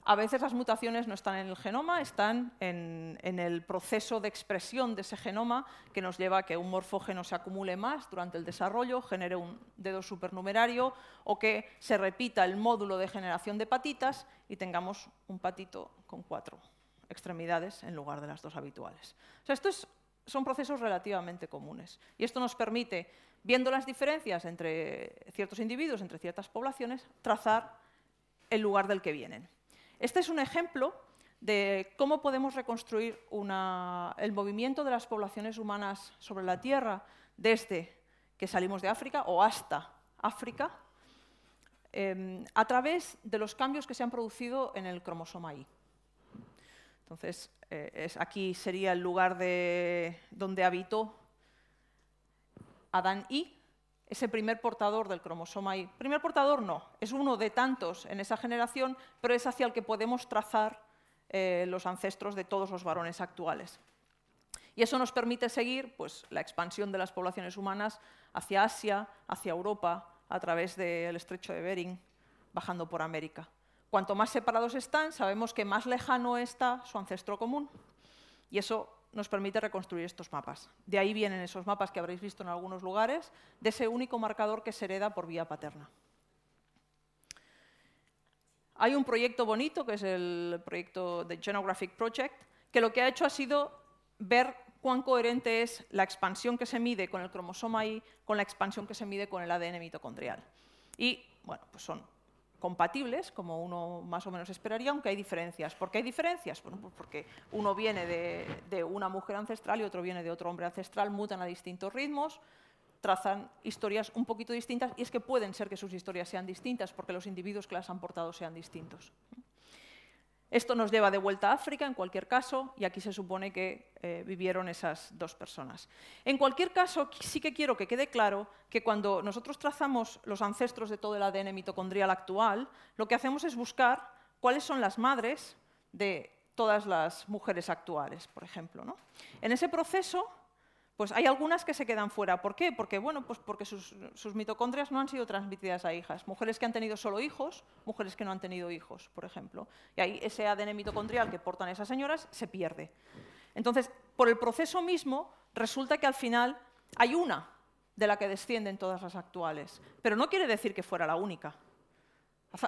a veces las mutaciones no están en el genoma, están en, el proceso de expresión de ese genoma que nos lleva a que un morfógeno se acumule más durante el desarrollo, genere un dedo supernumerario o que se repita el módulo de generación de patitas y tengamos un patito con cuatro extremidades en lugar de las dos habituales. O sea, estos son procesos relativamente comunes y esto nos permite, viendo las diferencias entre ciertos individuos, entre ciertas poblaciones, trazar el lugar del que vienen. Este es un ejemplo de cómo podemos reconstruir el movimiento de las poblaciones humanas sobre la Tierra desde que salimos de África o hasta África em, a través de los cambios que se han producido en el cromosoma Y. Entonces, eh, aquí sería el lugar de, donde habitó Adán Y, ¿Ese primer portador del cromosoma Y. Primer portador no, es uno de tantos en esa generación, pero es hacia el que podemos trazar eh, los ancestros de todos los varones actuales. Y eso nos permite seguir pues, la expansión de las poblaciones humanas hacia Asia, hacia Europa, a través del estrecho de Bering, bajando por América. Cuanto más separados están, sabemos que más lejano está su ancestro común. Y eso nos permite reconstruir estos mapas. De ahí vienen esos mapas que habréis visto en algunos lugares, de ese único marcador que se hereda por vía paterna. Hay un proyecto bonito, que es el proyecto de Genographic Project, que lo que ha hecho ha sido ver cuán coherente es la expansión que se mide con el cromosoma Y con la expansión que se mide con el ADN mitocondrial. Y, bueno, pues son compatibles, como uno más o menos esperaría, aunque hay diferencias. ¿Por qué hay diferencias? Pues porque uno viene de, una mujer ancestral y otro viene de otro hombre ancestral, mutan a distintos ritmos, trazan historias un poquito distintas y es que pueden ser que sus historias sean distintas porque los individuos que las han portado sean distintos. Esto nos lleva de vuelta a África, en cualquier caso, y aquí se supone que eh, vivieron esas dos personas. En cualquier caso, sí que quiero que quede claro que cuando nosotros trazamos los ancestros de todo el ADN mitocondrial actual, lo que hacemos es buscar cuáles son las madres de todas las mujeres actuales, por ejemplo. ¿no? En ese proceso, pues hay algunas que se quedan fuera. ¿Por qué? Porque, bueno, pues porque sus, mitocondrias no han sido transmitidas a hijas. Mujeres que han tenido solo hijos, mujeres que no han tenido hijos, por ejemplo. Y ahí ese ADN mitocondrial que portan esas señoras se pierde. Entonces, por el proceso mismo, resulta que al final hay una de la que descienden todas las actuales. Pero no quiere decir que fuera la única.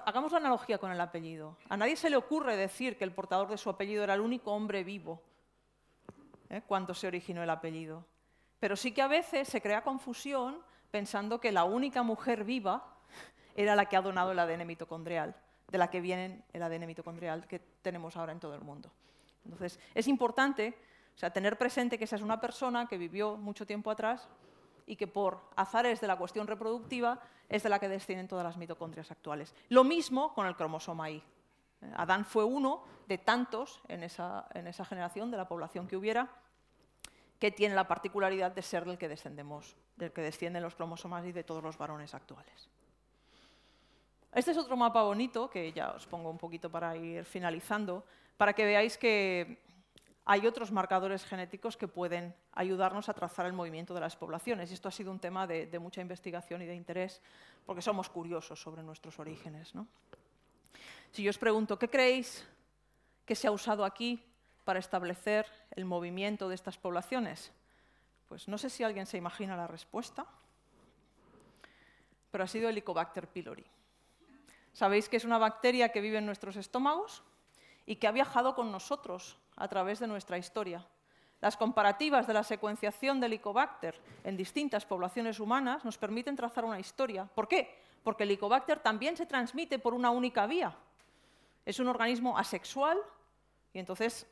Hagamos la analogía con el apellido. A nadie se le ocurre decir que el portador de su apellido era el único hombre vivo ¿eh? cuando se originó el apellido. Pero sí que a veces se crea confusión pensando que la única mujer viva era la que ha donado el ADN mitocondrial, de la que viene el ADN mitocondrial que tenemos ahora en todo el mundo. Entonces, es importante o sea, tener presente que esa es una persona que vivió mucho tiempo atrás y que por azares de la cuestión reproductiva es de la que descienden todas las mitocondrias actuales. Lo mismo con el cromosoma I. Adán fue uno de tantos en esa generación de la población que hubiera, que tiene la particularidad de ser del que descendemos, del que descienden los cromosomas y de todos los varones actuales. Este es otro mapa bonito, que ya os pongo un poquito para ir finalizando, para que veáis que hay otros marcadores genéticos que pueden ayudarnos a trazar el movimiento de las poblaciones. Y esto ha sido un tema de, mucha investigación y de interés, porque somos curiosos sobre nuestros orígenes. Si yo os pregunto, ¿qué creéis que se ha usado aquí para establecer el movimiento de estas poblaciones? Pues no sé si alguien se imagina la respuesta, pero ha sido Helicobacter pylori. Sabéis que es una bacteria que vive en nuestros estómagos y que ha viajado con nosotros a través de nuestra historia. Las comparativas de la secuenciación de Helicobacter en distintas poblaciones humanas nos permiten trazar una historia. ¿Por qué? Porque el Helicobacter también se transmite por una única vía. Es un organismo asexual y entonces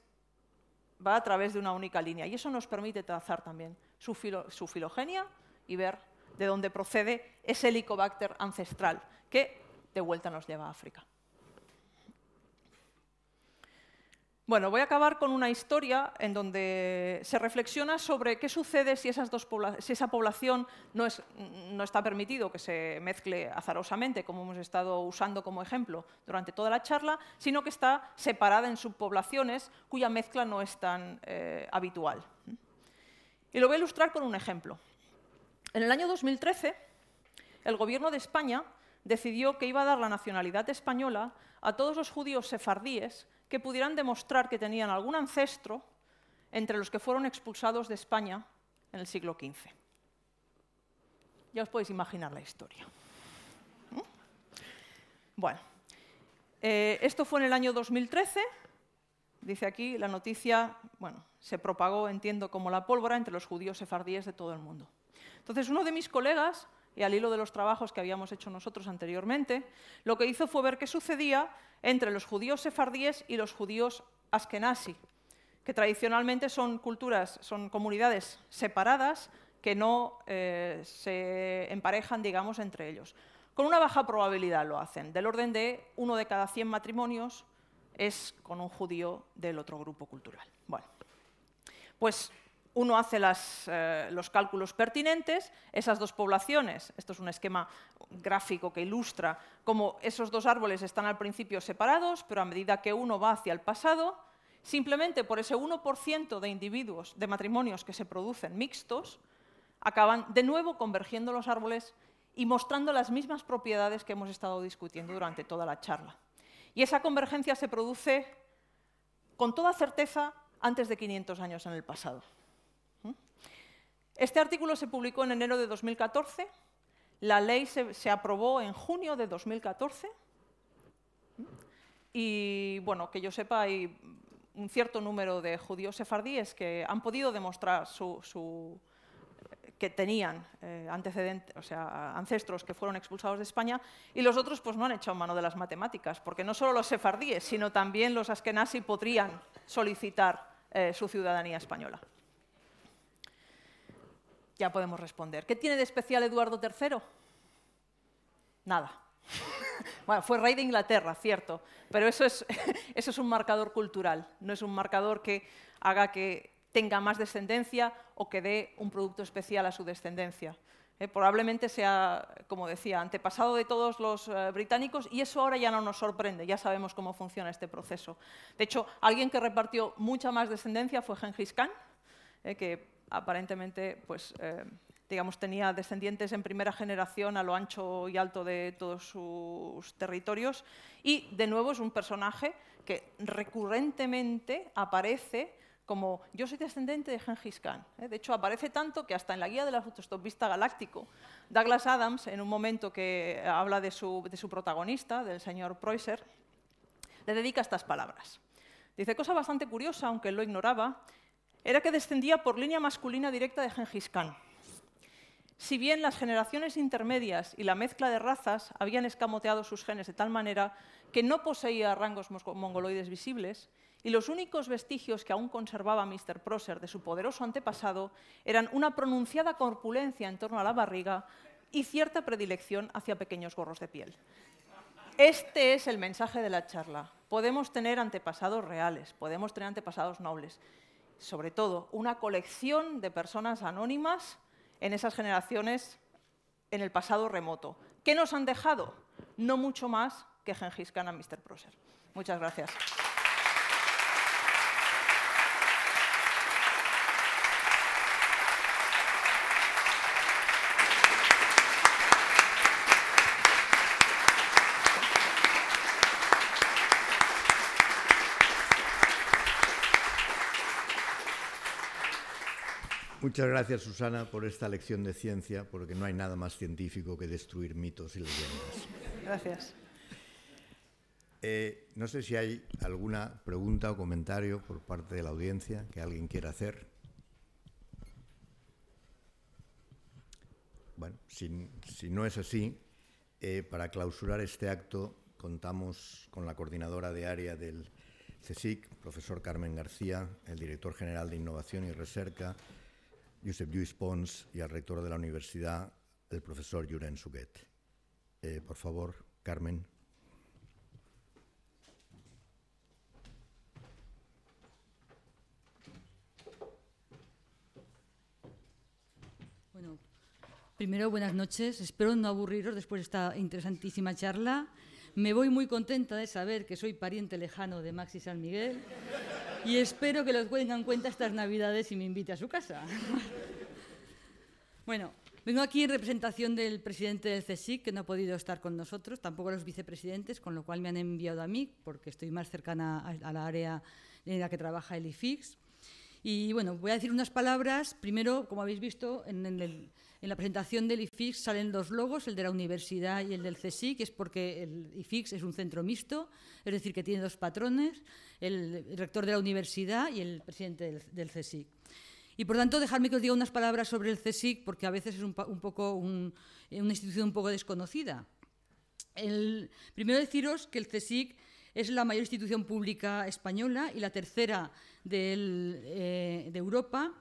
va a través de una única línea. Y eso nos permite trazar también su, filogenia y ver de dónde procede ese helicobacter ancestral que de vuelta nos lleva a África. Bueno, voy a acabar con una historia en donde se reflexiona sobre qué sucede si, esa población no, está permitido que se mezcle azarosamente, como hemos estado usando como ejemplo durante toda la charla, sino que está separada en subpoblaciones cuya mezcla no es tan eh, habitual. Y lo voy a ilustrar con un ejemplo. En el año 2013, el Gobierno de España decidió que iba a dar la nacionalidad española a todos los judíos sefardíes que pudieran demostrar que tenían algún ancestro entre los que fueron expulsados de España en el siglo XV. Ya os podéis imaginar la historia. ¿eh? Bueno, eh, esto fue en el año 2013. Dice aquí, la noticia bueno, se propagó, entiendo, como la pólvora entre los judíos sefardíes de todo el mundo. Entonces, uno de mis colegas y al hilo de los trabajos que habíamos hecho nosotros anteriormente, lo que hizo fue ver qué sucedía entre los judíos sefardíes y los judíos askenasi, que tradicionalmente son culturas, son comunidades separadas que no eh, se emparejan, digamos, entre ellos. Con una baja probabilidad lo hacen, del orden de uno de cada 100 matrimonios es con un judío del otro grupo cultural. Bueno, pues uno hace eh, los cálculos pertinentes, esas dos poblaciones, esto es un esquema gráfico que ilustra cómo esos dos árboles están al principio separados, pero a medida que uno va hacia el pasado, simplemente por ese 1% de individuos, de matrimonios que se producen mixtos, acaban de nuevo convergiendo los árboles y mostrando las mismas propiedades que hemos estado discutiendo durante toda la charla. Y esa convergencia se produce con toda certeza antes de 500 años en el pasado. Este artículo se publicó en enero de 2014, la ley se, aprobó en junio de 2014 y, bueno, que yo sepa, hay un cierto número de judíos sefardíes que han podido demostrar su, que tenían eh, antecedentes, o sea, ancestros que fueron expulsados de España, y los otros pues no han echado mano de las matemáticas, porque no solo los sefardíes, sino también los askenazi podrían solicitar eh, su ciudadanía española ya podemos responder. ¿Qué tiene de especial Eduardo III? Nada. bueno, fue rey de Inglaterra, cierto, pero eso es, eso es un marcador cultural, no es un marcador que haga que tenga más descendencia o que dé un producto especial a su descendencia. Eh, probablemente sea, como decía, antepasado de todos los eh, británicos y eso ahora ya no nos sorprende, ya sabemos cómo funciona este proceso. De hecho, alguien que repartió mucha más descendencia fue Genghis Khan, eh, que aparentemente, pues, eh, digamos, tenía descendientes en primera generación a lo ancho y alto de todos sus territorios. Y, de nuevo, es un personaje que recurrentemente aparece como yo soy descendiente de Genghis Khan. ¿eh? De hecho, aparece tanto que hasta en la guía del autostopista galáctico, Douglas Adams, en un momento que habla de su, de su protagonista, del señor Preuser, le dedica estas palabras. Dice, cosa bastante curiosa, aunque él lo ignoraba, era que descendía por línea masculina directa de Gengis Khan. Si bien las generaciones intermedias y la mezcla de razas habían escamoteado sus genes de tal manera que no poseía rangos mongoloides visibles, y los únicos vestigios que aún conservaba Mr. Prosser de su poderoso antepasado eran una pronunciada corpulencia en torno a la barriga y cierta predilección hacia pequeños gorros de piel. Este es el mensaje de la charla. Podemos tener antepasados reales, podemos tener antepasados nobles, sobre todo, una colección de personas anónimas en esas generaciones en el pasado remoto. ¿Qué nos han dejado? No mucho más que Gengis Khan a Mr. Prosser. Muchas gracias. Muchas gracias, Susana, por esta lección de ciencia, porque no hay nada más científico que destruir mitos y leyendas. Gracias. Eh, no sé si hay alguna pregunta o comentario por parte de la audiencia que alguien quiera hacer. Bueno, si, no es así, eh, para clausurar este acto contamos con la coordinadora de área del CSIC, profesor Carmen García, el director general de Innovación y Recerca, Josep Lluís Pons y al rector de la universidad, el profesor Juren Suguet. Eh, por favor, Carmen. Bueno, primero buenas noches. Espero no aburriros después de esta interesantísima charla. Me voy muy contenta de saber que soy pariente lejano de Maxi San Miguel. Y espero que los tengan en cuenta estas Navidades y me invite a su casa. bueno, vengo aquí en representación del presidente del CSIC, que no ha podido estar con nosotros, tampoco los vicepresidentes, con lo cual me han enviado a mí, porque estoy más cercana a, la área en la que trabaja el IFIX. Y bueno, voy a decir unas palabras, primero, como habéis visto, en el en la presentación del IFIX salen dos logos, el de la universidad y el del CSIC, es porque el IFIX es un centro mixto, es decir, que tiene dos patrones, el rector de la universidad y el presidente del, CSIC. Y por tanto, dejadme que os diga unas palabras sobre el CSIC, porque a veces es un, poco una institución un poco desconocida. El, primero deciros que el CSIC es la mayor institución pública española y la tercera eh, de Europa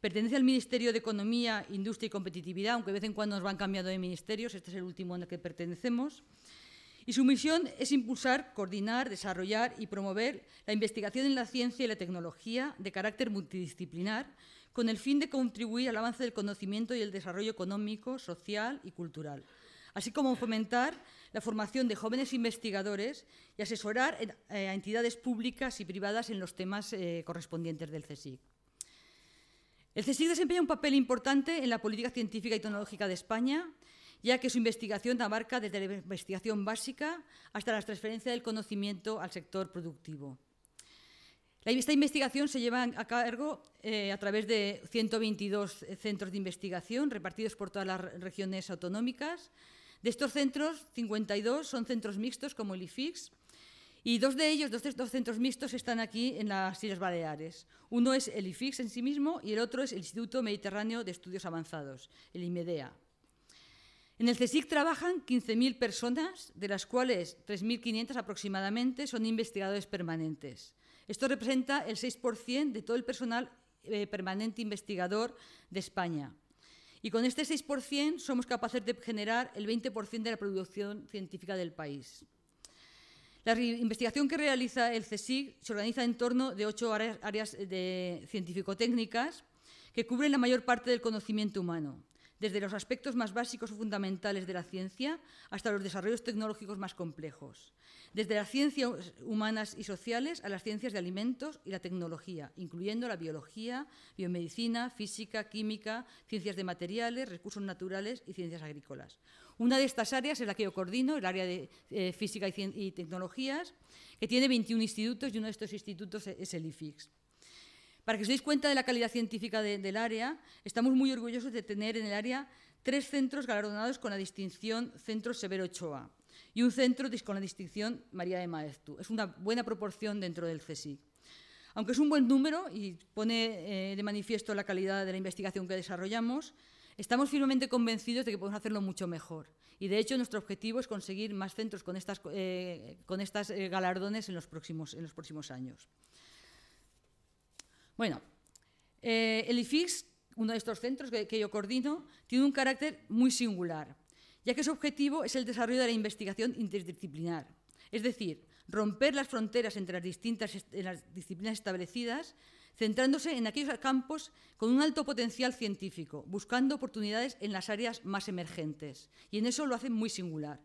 Pertenece al Ministerio de Economía, Industria y Competitividad, aunque de vez en cuando nos van cambiando de ministerios, este es el último en el que pertenecemos. Y su misión es impulsar, coordinar, desarrollar y promover la investigación en la ciencia y la tecnología de carácter multidisciplinar, con el fin de contribuir al avance del conocimiento y el desarrollo económico, social y cultural, así como fomentar la formación de jóvenes investigadores y asesorar eh, a entidades públicas y privadas en los temas eh, correspondientes del CSIC. El CSIC desempeña un papel importante en la política científica y tecnológica de España, ya que su investigación abarca desde la investigación básica hasta la transferencia del conocimiento al sector productivo. Esta investigación se lleva a cargo eh, a través de 122 centros de investigación repartidos por todas las regiones autonómicas. De estos centros, 52 son centros mixtos como el IFIX, y dos de ellos, dos centros mixtos, están aquí en las Islas Baleares. Uno es el IFIX en sí mismo y el otro es el Instituto Mediterráneo de Estudios Avanzados, el IMEDEA. En el CSIC trabajan 15.000 personas, de las cuales 3.500 aproximadamente son investigadores permanentes. Esto representa el 6% de todo el personal eh, permanente investigador de España. Y con este 6% somos capaces de generar el 20% de la producción científica del país. La investigación que realiza el CSIC se organiza en torno de ocho áreas científico-técnicas que cubren la mayor parte del conocimiento humano desde los aspectos más básicos o fundamentales de la ciencia hasta los desarrollos tecnológicos más complejos, desde las ciencias humanas y sociales a las ciencias de alimentos y la tecnología, incluyendo la biología, biomedicina, física, química, ciencias de materiales, recursos naturales y ciencias agrícolas. Una de estas áreas es la que yo coordino, el área de eh, física y, tecnologías, que tiene 21 institutos y uno de estos institutos es el IFIX. Para que os deis cuenta de la calidad científica del área, estamos muy orgullosos de tener en el área tres centros galardonados con la distinción Centro Severo Ochoa y un centro con la distinción María de Maeztu. Es una buena proporción dentro del CSIC. Aunque es un buen número y pone eh, de manifiesto la calidad de la investigación que desarrollamos, estamos firmemente convencidos de que podemos hacerlo mucho mejor. Y de hecho nuestro objetivo es conseguir más centros con estas, eh, eh, galardones en los próximos años. Bueno, eh, el IFIX, uno de estos centros que, yo coordino, tiene un carácter muy singular, ya que su objetivo es el desarrollo de la investigación interdisciplinar, es decir, romper las fronteras entre las distintas disciplinas establecidas, centrándose en aquellos campos con un alto potencial científico, buscando oportunidades en las áreas más emergentes. Y en eso lo hace muy singular.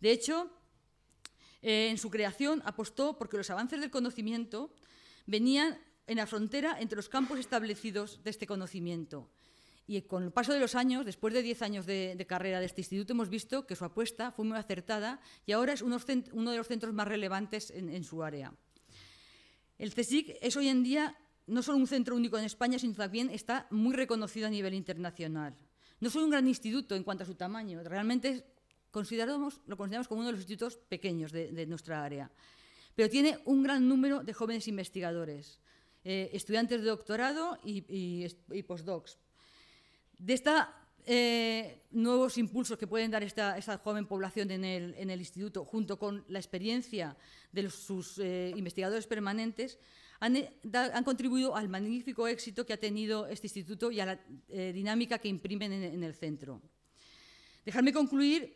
De hecho, eh, en su creación apostó porque los avances del conocimiento venían en la frontera entre los campos establecidos de este conocimiento. Y con el paso de los años, después de 10 años de, carrera de este instituto, hemos visto que su apuesta fue muy acertada y ahora es uno, de los centros más relevantes en, su área. El CSIC es hoy en día no solo un centro único en España, sino también está muy reconocido a nivel internacional. No solo un gran instituto en cuanto a su tamaño, realmente consideramos, lo consideramos como uno de los institutos pequeños de nuestra área, pero tiene un gran número de jóvenes investigadores eh, estudiantes de doctorado y, postdocs. De estos eh, nuevos impulsos que pueden dar esta, joven población en el, instituto, junto con la experiencia de sus eh, investigadores permanentes, han, contribuido al magnífico éxito que ha tenido este instituto y a la dinámica que imprimen en, el centro. Dejarme concluir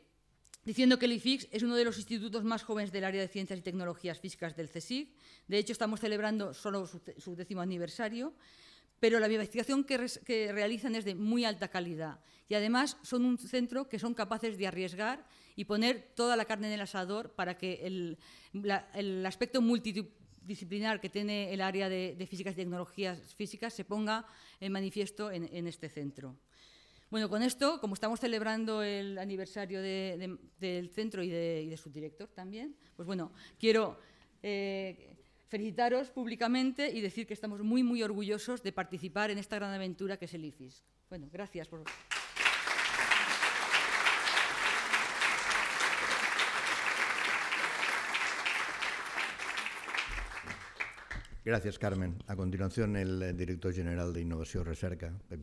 diciendo que el IFIX es uno de los institutos más jóvenes del área de ciencias y tecnologías físicas del CSIC. De hecho, estamos celebrando solo su, décimo aniversario, pero la investigación que, realizan es de muy alta calidad y además son un centro que son capaces de arriesgar y poner toda la carne en el asador para que el, aspecto multidisciplinar que tiene el área de, físicas y tecnologías físicas se ponga en manifiesto en este centro. Bueno, con esto, como estamos celebrando el aniversario del centro y de, su director también, pues bueno, quiero eh, felicitaros públicamente y decir que estamos muy, muy orgullosos de participar en esta gran aventura que es el IFIS. Bueno, gracias por... Gracias, Carmen. A continuación, el eh, director general Innovación y Recerca, Pep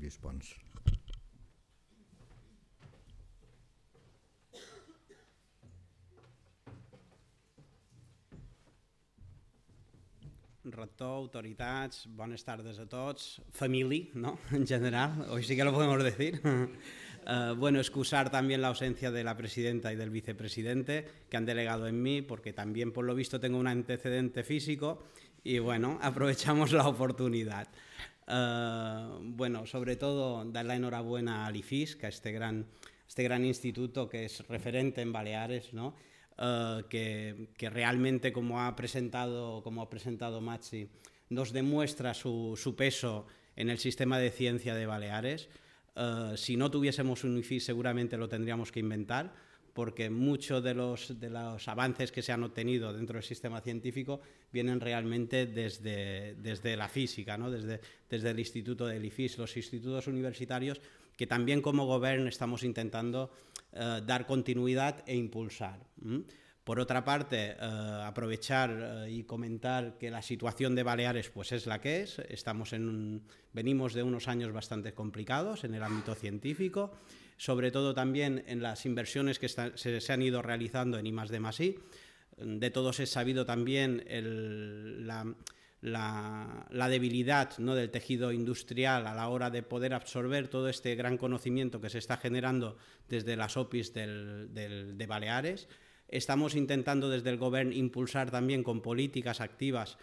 doctor, autoritats, bones tardes a tots, family, ¿no? En general, hoy sí que lo podemos decir. Eh, bueno, excusar también la ausencia de la presidenta y del vicepresidente que han delegado en mí, porque también por lo visto tengo un antecedente físico y bueno, aprovechamos la oportunidad. Eh, bueno, sobre todo dar la enhorabuena al IFIS, que este gran, este gran instituto que es referente en Baleares, ¿no? Eh, que, realmente, como ha presentado, como ha presentado Maxi, nos demuestra su, peso en el sistema de ciencia de Baleares. Eh, si no tuviésemos un IFIS seguramente lo tendríamos que inventar, porque muchos de los, avances que se han obtenido dentro del sistema científico vienen realmente desde, la física, ¿no? desde, desde el instituto del IFIS. Los institutos universitarios que también como gobierno estamos intentando eh, dar continuidad e impulsar. Por otra parte, eh, aprovechar eh, y comentar que la situación de Baleares pues es la que es. Estamos en venimos de unos años bastante complicados en el ámbito científico, sobre todo también en las inversiones que se, han ido realizando en I. De todos es sabido también la, la, debilidad ¿no? del tejido industrial a la hora de poder absorber todo este gran conocimiento que se está generando desde las OPIs de Baleares. Estamos intentando desde el Gobierno impulsar también con políticas activas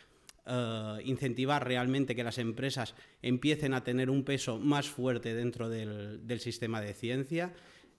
eh, incentivar realmente que las empresas empiecen a tener un peso más fuerte dentro del, sistema de ciencia.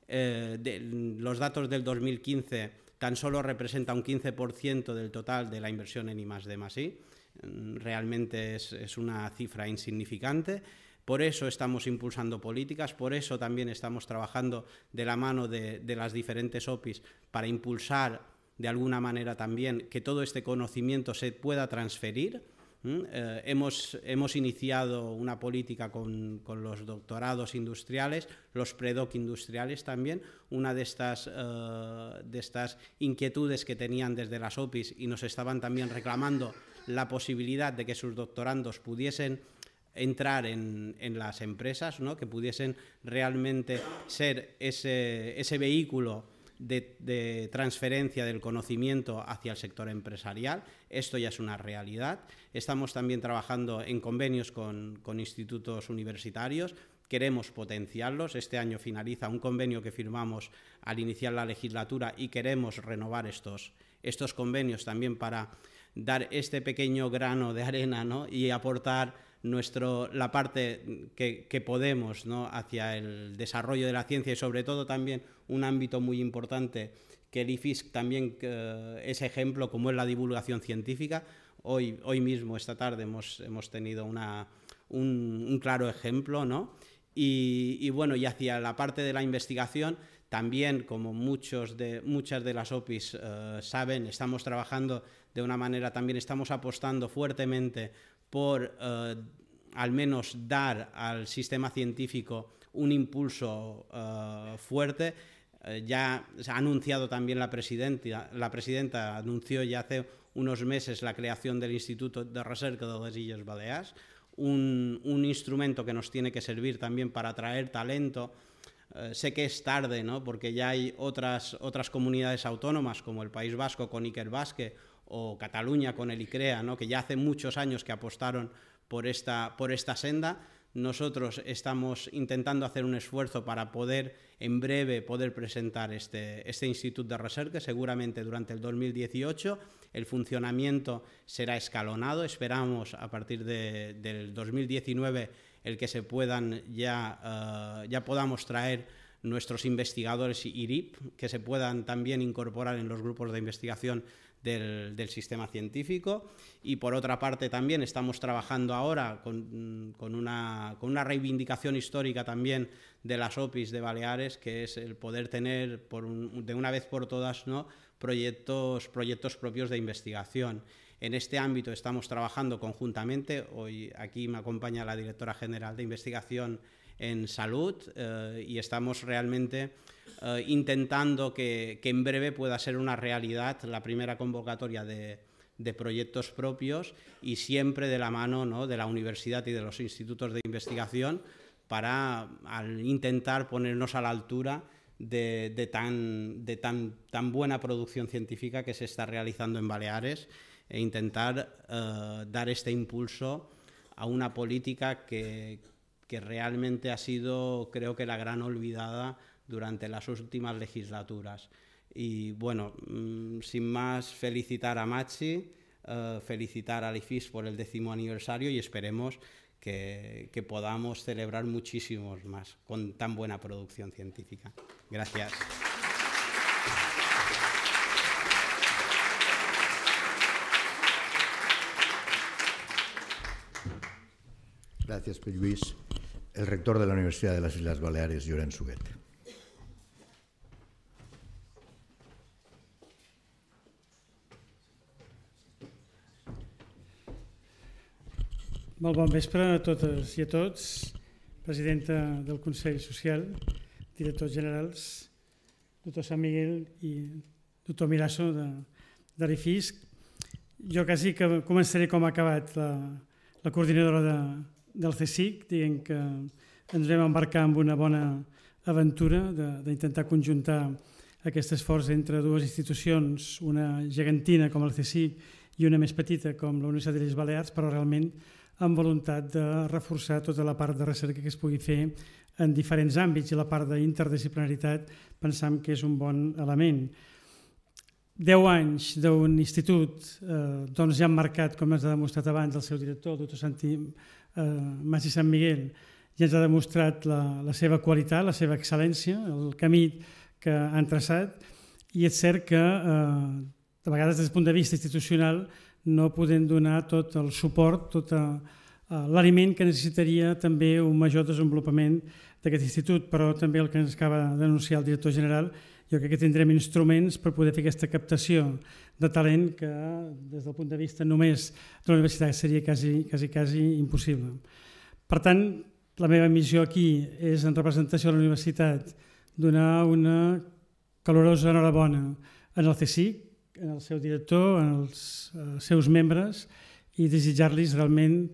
Eh, los datos del 2015 tan solo representan un 15% del total de la inversión en I+, D+, I. Mm, realmente es, una cifra insignificante. Por eso estamos impulsando políticas, por eso también estamos trabajando de la mano de, las diferentes OPIs para impulsar de alguna manera también que todo este conocimiento se pueda transferir. Eh, hemos, iniciado una política con, los doctorados industriales, los predoc industriales también, una de estas eh, inquietudes que tenían desde las OPIs y nos estaban también reclamando la posibilidad de que sus doctorandos pudiesen entrar en, las empresas, ¿no? que pudiesen realmente ser ese, ese vehículo de, transferencia del conocimiento hacia el sector empresarial. Esto ya es una realidad. Estamos también trabajando en convenios con, institutos universitarios. Queremos potenciarlos. Este año finaliza un convenio que firmamos al iniciar la legislatura y queremos renovar estos, estos convenios también para dar este pequeño grano de arena ¿no? y aportar nuestro, la parte que, que podemos ¿no? hacia el desarrollo de la ciencia y sobre todo también un ámbito muy importante que el IFISC también eh, es ejemplo como es la divulgación científica. Hoy, hoy mismo, esta tarde, hemos, hemos tenido una, un, claro ejemplo, ¿no? Y, bueno, y hacia la parte de la investigación, también como muchos de, muchas de las OPIs eh, saben, estamos trabajando de una manera también estamos apostando fuertemente por eh, al menos dar al sistema científico un impulso eh, fuerte. Eh, ya ha anunciado también la presidenta, la presidenta anunció ya hace unos meses la creación del Instituto de Recerca de las Islas Baleares, un, instrumento que nos tiene que servir también para atraer talento. sé que es tarde, ¿no? porque ya hay otras, otras comunidades autónomas como el País Vasco con Iker Vázquez o Cataluña con el ICREA, ¿no? que ya hace muchos años que apostaron por esta, por esta senda. Nosotros estamos intentando hacer un esfuerzo para poder en breve poder presentar este, este instituto de recerca, seguramente durante el 2018. El funcionamiento será escalonado, esperamos a partir de, del 2019 el que se puedan ya, eh, ya podamos traer nuestros investigadores IRIP, que se puedan también incorporar en los grupos de investigación del, sistema científico. Y por otra parte también estamos trabajando ahora con, con, una, reivindicación histórica también de las OPIs de Baleares, que es el poder tener de una vez por todas ¿no? proyectos, proyectos propios de investigación. En este ámbito estamos trabajando conjuntamente. Hoy aquí me acompaña la directora general de investigación en salud eh, y estamos realmente eh, intentando que, en breve pueda ser una realidad la primera convocatoria de, proyectos propios y siempre de la mano ¿no? de la universidad y de los institutos de investigación para al intentar ponernos a la altura de, de, tan, de tan, tan, buena producción científica que se está realizando en Baleares e intentar eh, dar este impulso a una política que, que realmente ha sido, creo que, la gran olvidada durante las últimas legislaturas. Y bueno, mm, sin más, felicitar a Machi, eh, felicitar a IFIS por el décimo aniversario y esperemos que, podamos celebrar muchísimos más con tan buena producción científica. Gracias. Gracias, Luis. El rector de la Universidad de las Islas Baleares, Llorenç Suguete Molt bon vespre a totes i a tots. Presidenta del Consell Social, directors generals, doctor Sant Miguel i doctor Mirasso de, de l'IFISC. Jo quasi que començaré com ha acabat la, la coordinadora de, del CSIC, dient que ens vam embarcar en una bona aventura d'intentar conjuntar aquest esforç entre dues institucions, una gegantina com el CSIC i una més petita com la Universitat de les Balears, però realment amb voluntat de reforçar tota la part de recerca que es pugui fer en diferents àmbits i la part d'interdisciplinaritat pensam que és un bon element. 10 anys d'un institut eh, doncs ja han marcat, com ens ha demostrat abans el seu director, el doctor Santi eh, Masi Sant Miguel, ja ens ha demostrat la, la seva qualitat, la seva excel·lència, el camí que han traçat, i és cert que, eh, de vegades des del punt de vista institucional, no podem donar tot el suport, tot eh, eh, l'aliment que necessitaria també un major desenvolupament d'aquest institut, però també el que ens acaba d'anunciar el director general, jo crec que tindrem instruments per poder fer aquesta captació de talent que des del punt de vista només de la universitat seria quasi, quasi, quasi impossible. Per tant, la meva missió aquí és, en representació de la universitat, donar una calorosa enhorabona en el CSIC, en el seu director, en els eh, seus membres i desitjar-los realment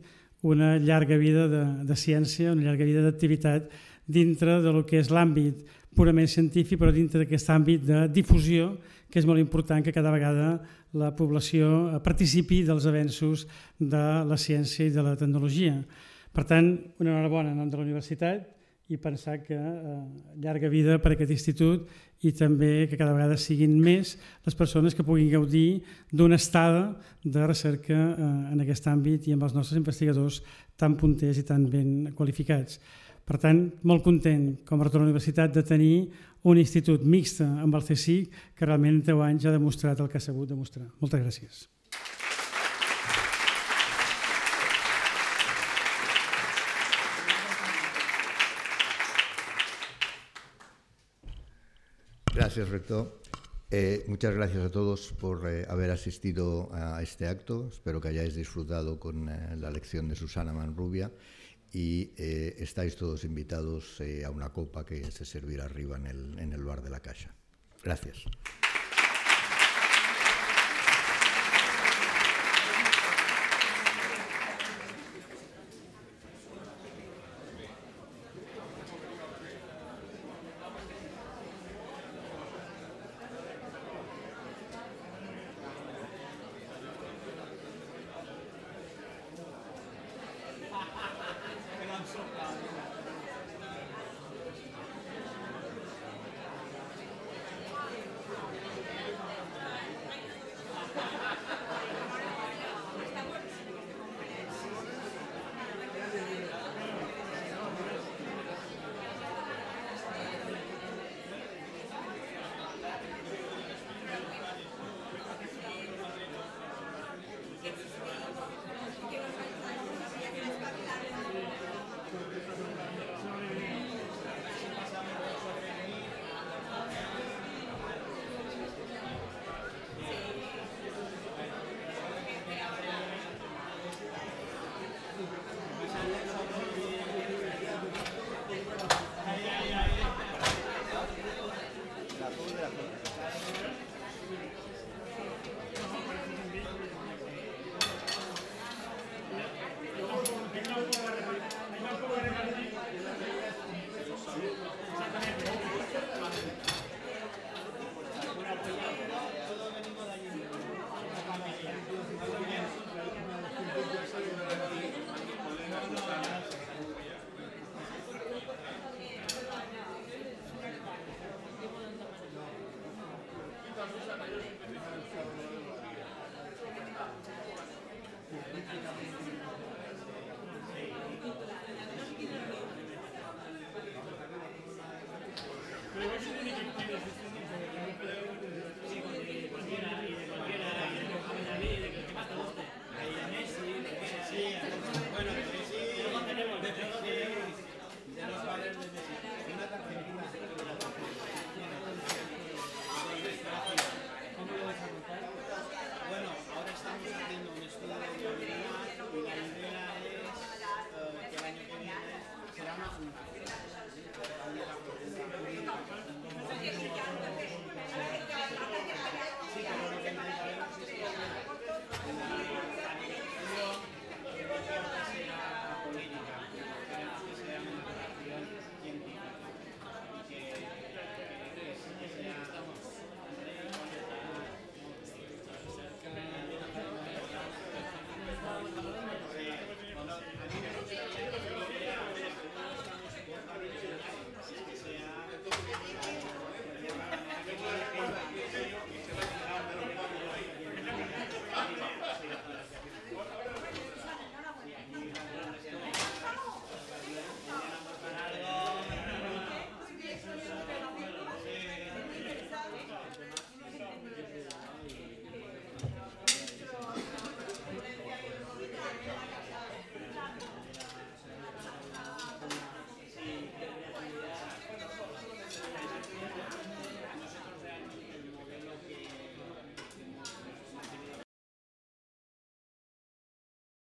una llarga vida de, de ciència, una llarga vida d'activitat dintre de lo que és l'àmbit purament científic, però dintre d'aquest àmbit de difusió, que és molt important que cada vegada la població eh, participi dels avenços de la ciència i de la tecnologia. Per tant, una enhorabona en nom de la universitat, i pensar que eh, llarga vida per a aquest institut i també que cada vegada siguin més les persones que puguin gaudir d'una estada de recerca eh, en aquest àmbit i amb els nostres investigadors tan punters i tan ben qualificats. Per tant, molt content com a retorn a la universitat de tenir un institut mixte amb el CSIC que realment en 10 anys ha demostrat el que ha sabut demostrar. Moltes gràcies. Gracias, rector. Eh, muchas gracias a todos por eh, haber asistido a este acto. Espero que hayáis disfrutado con eh, la lección de Susana Manrubia y estáis todos invitados a una copa que se servirá arriba en el, bar de la Casa. Gracias.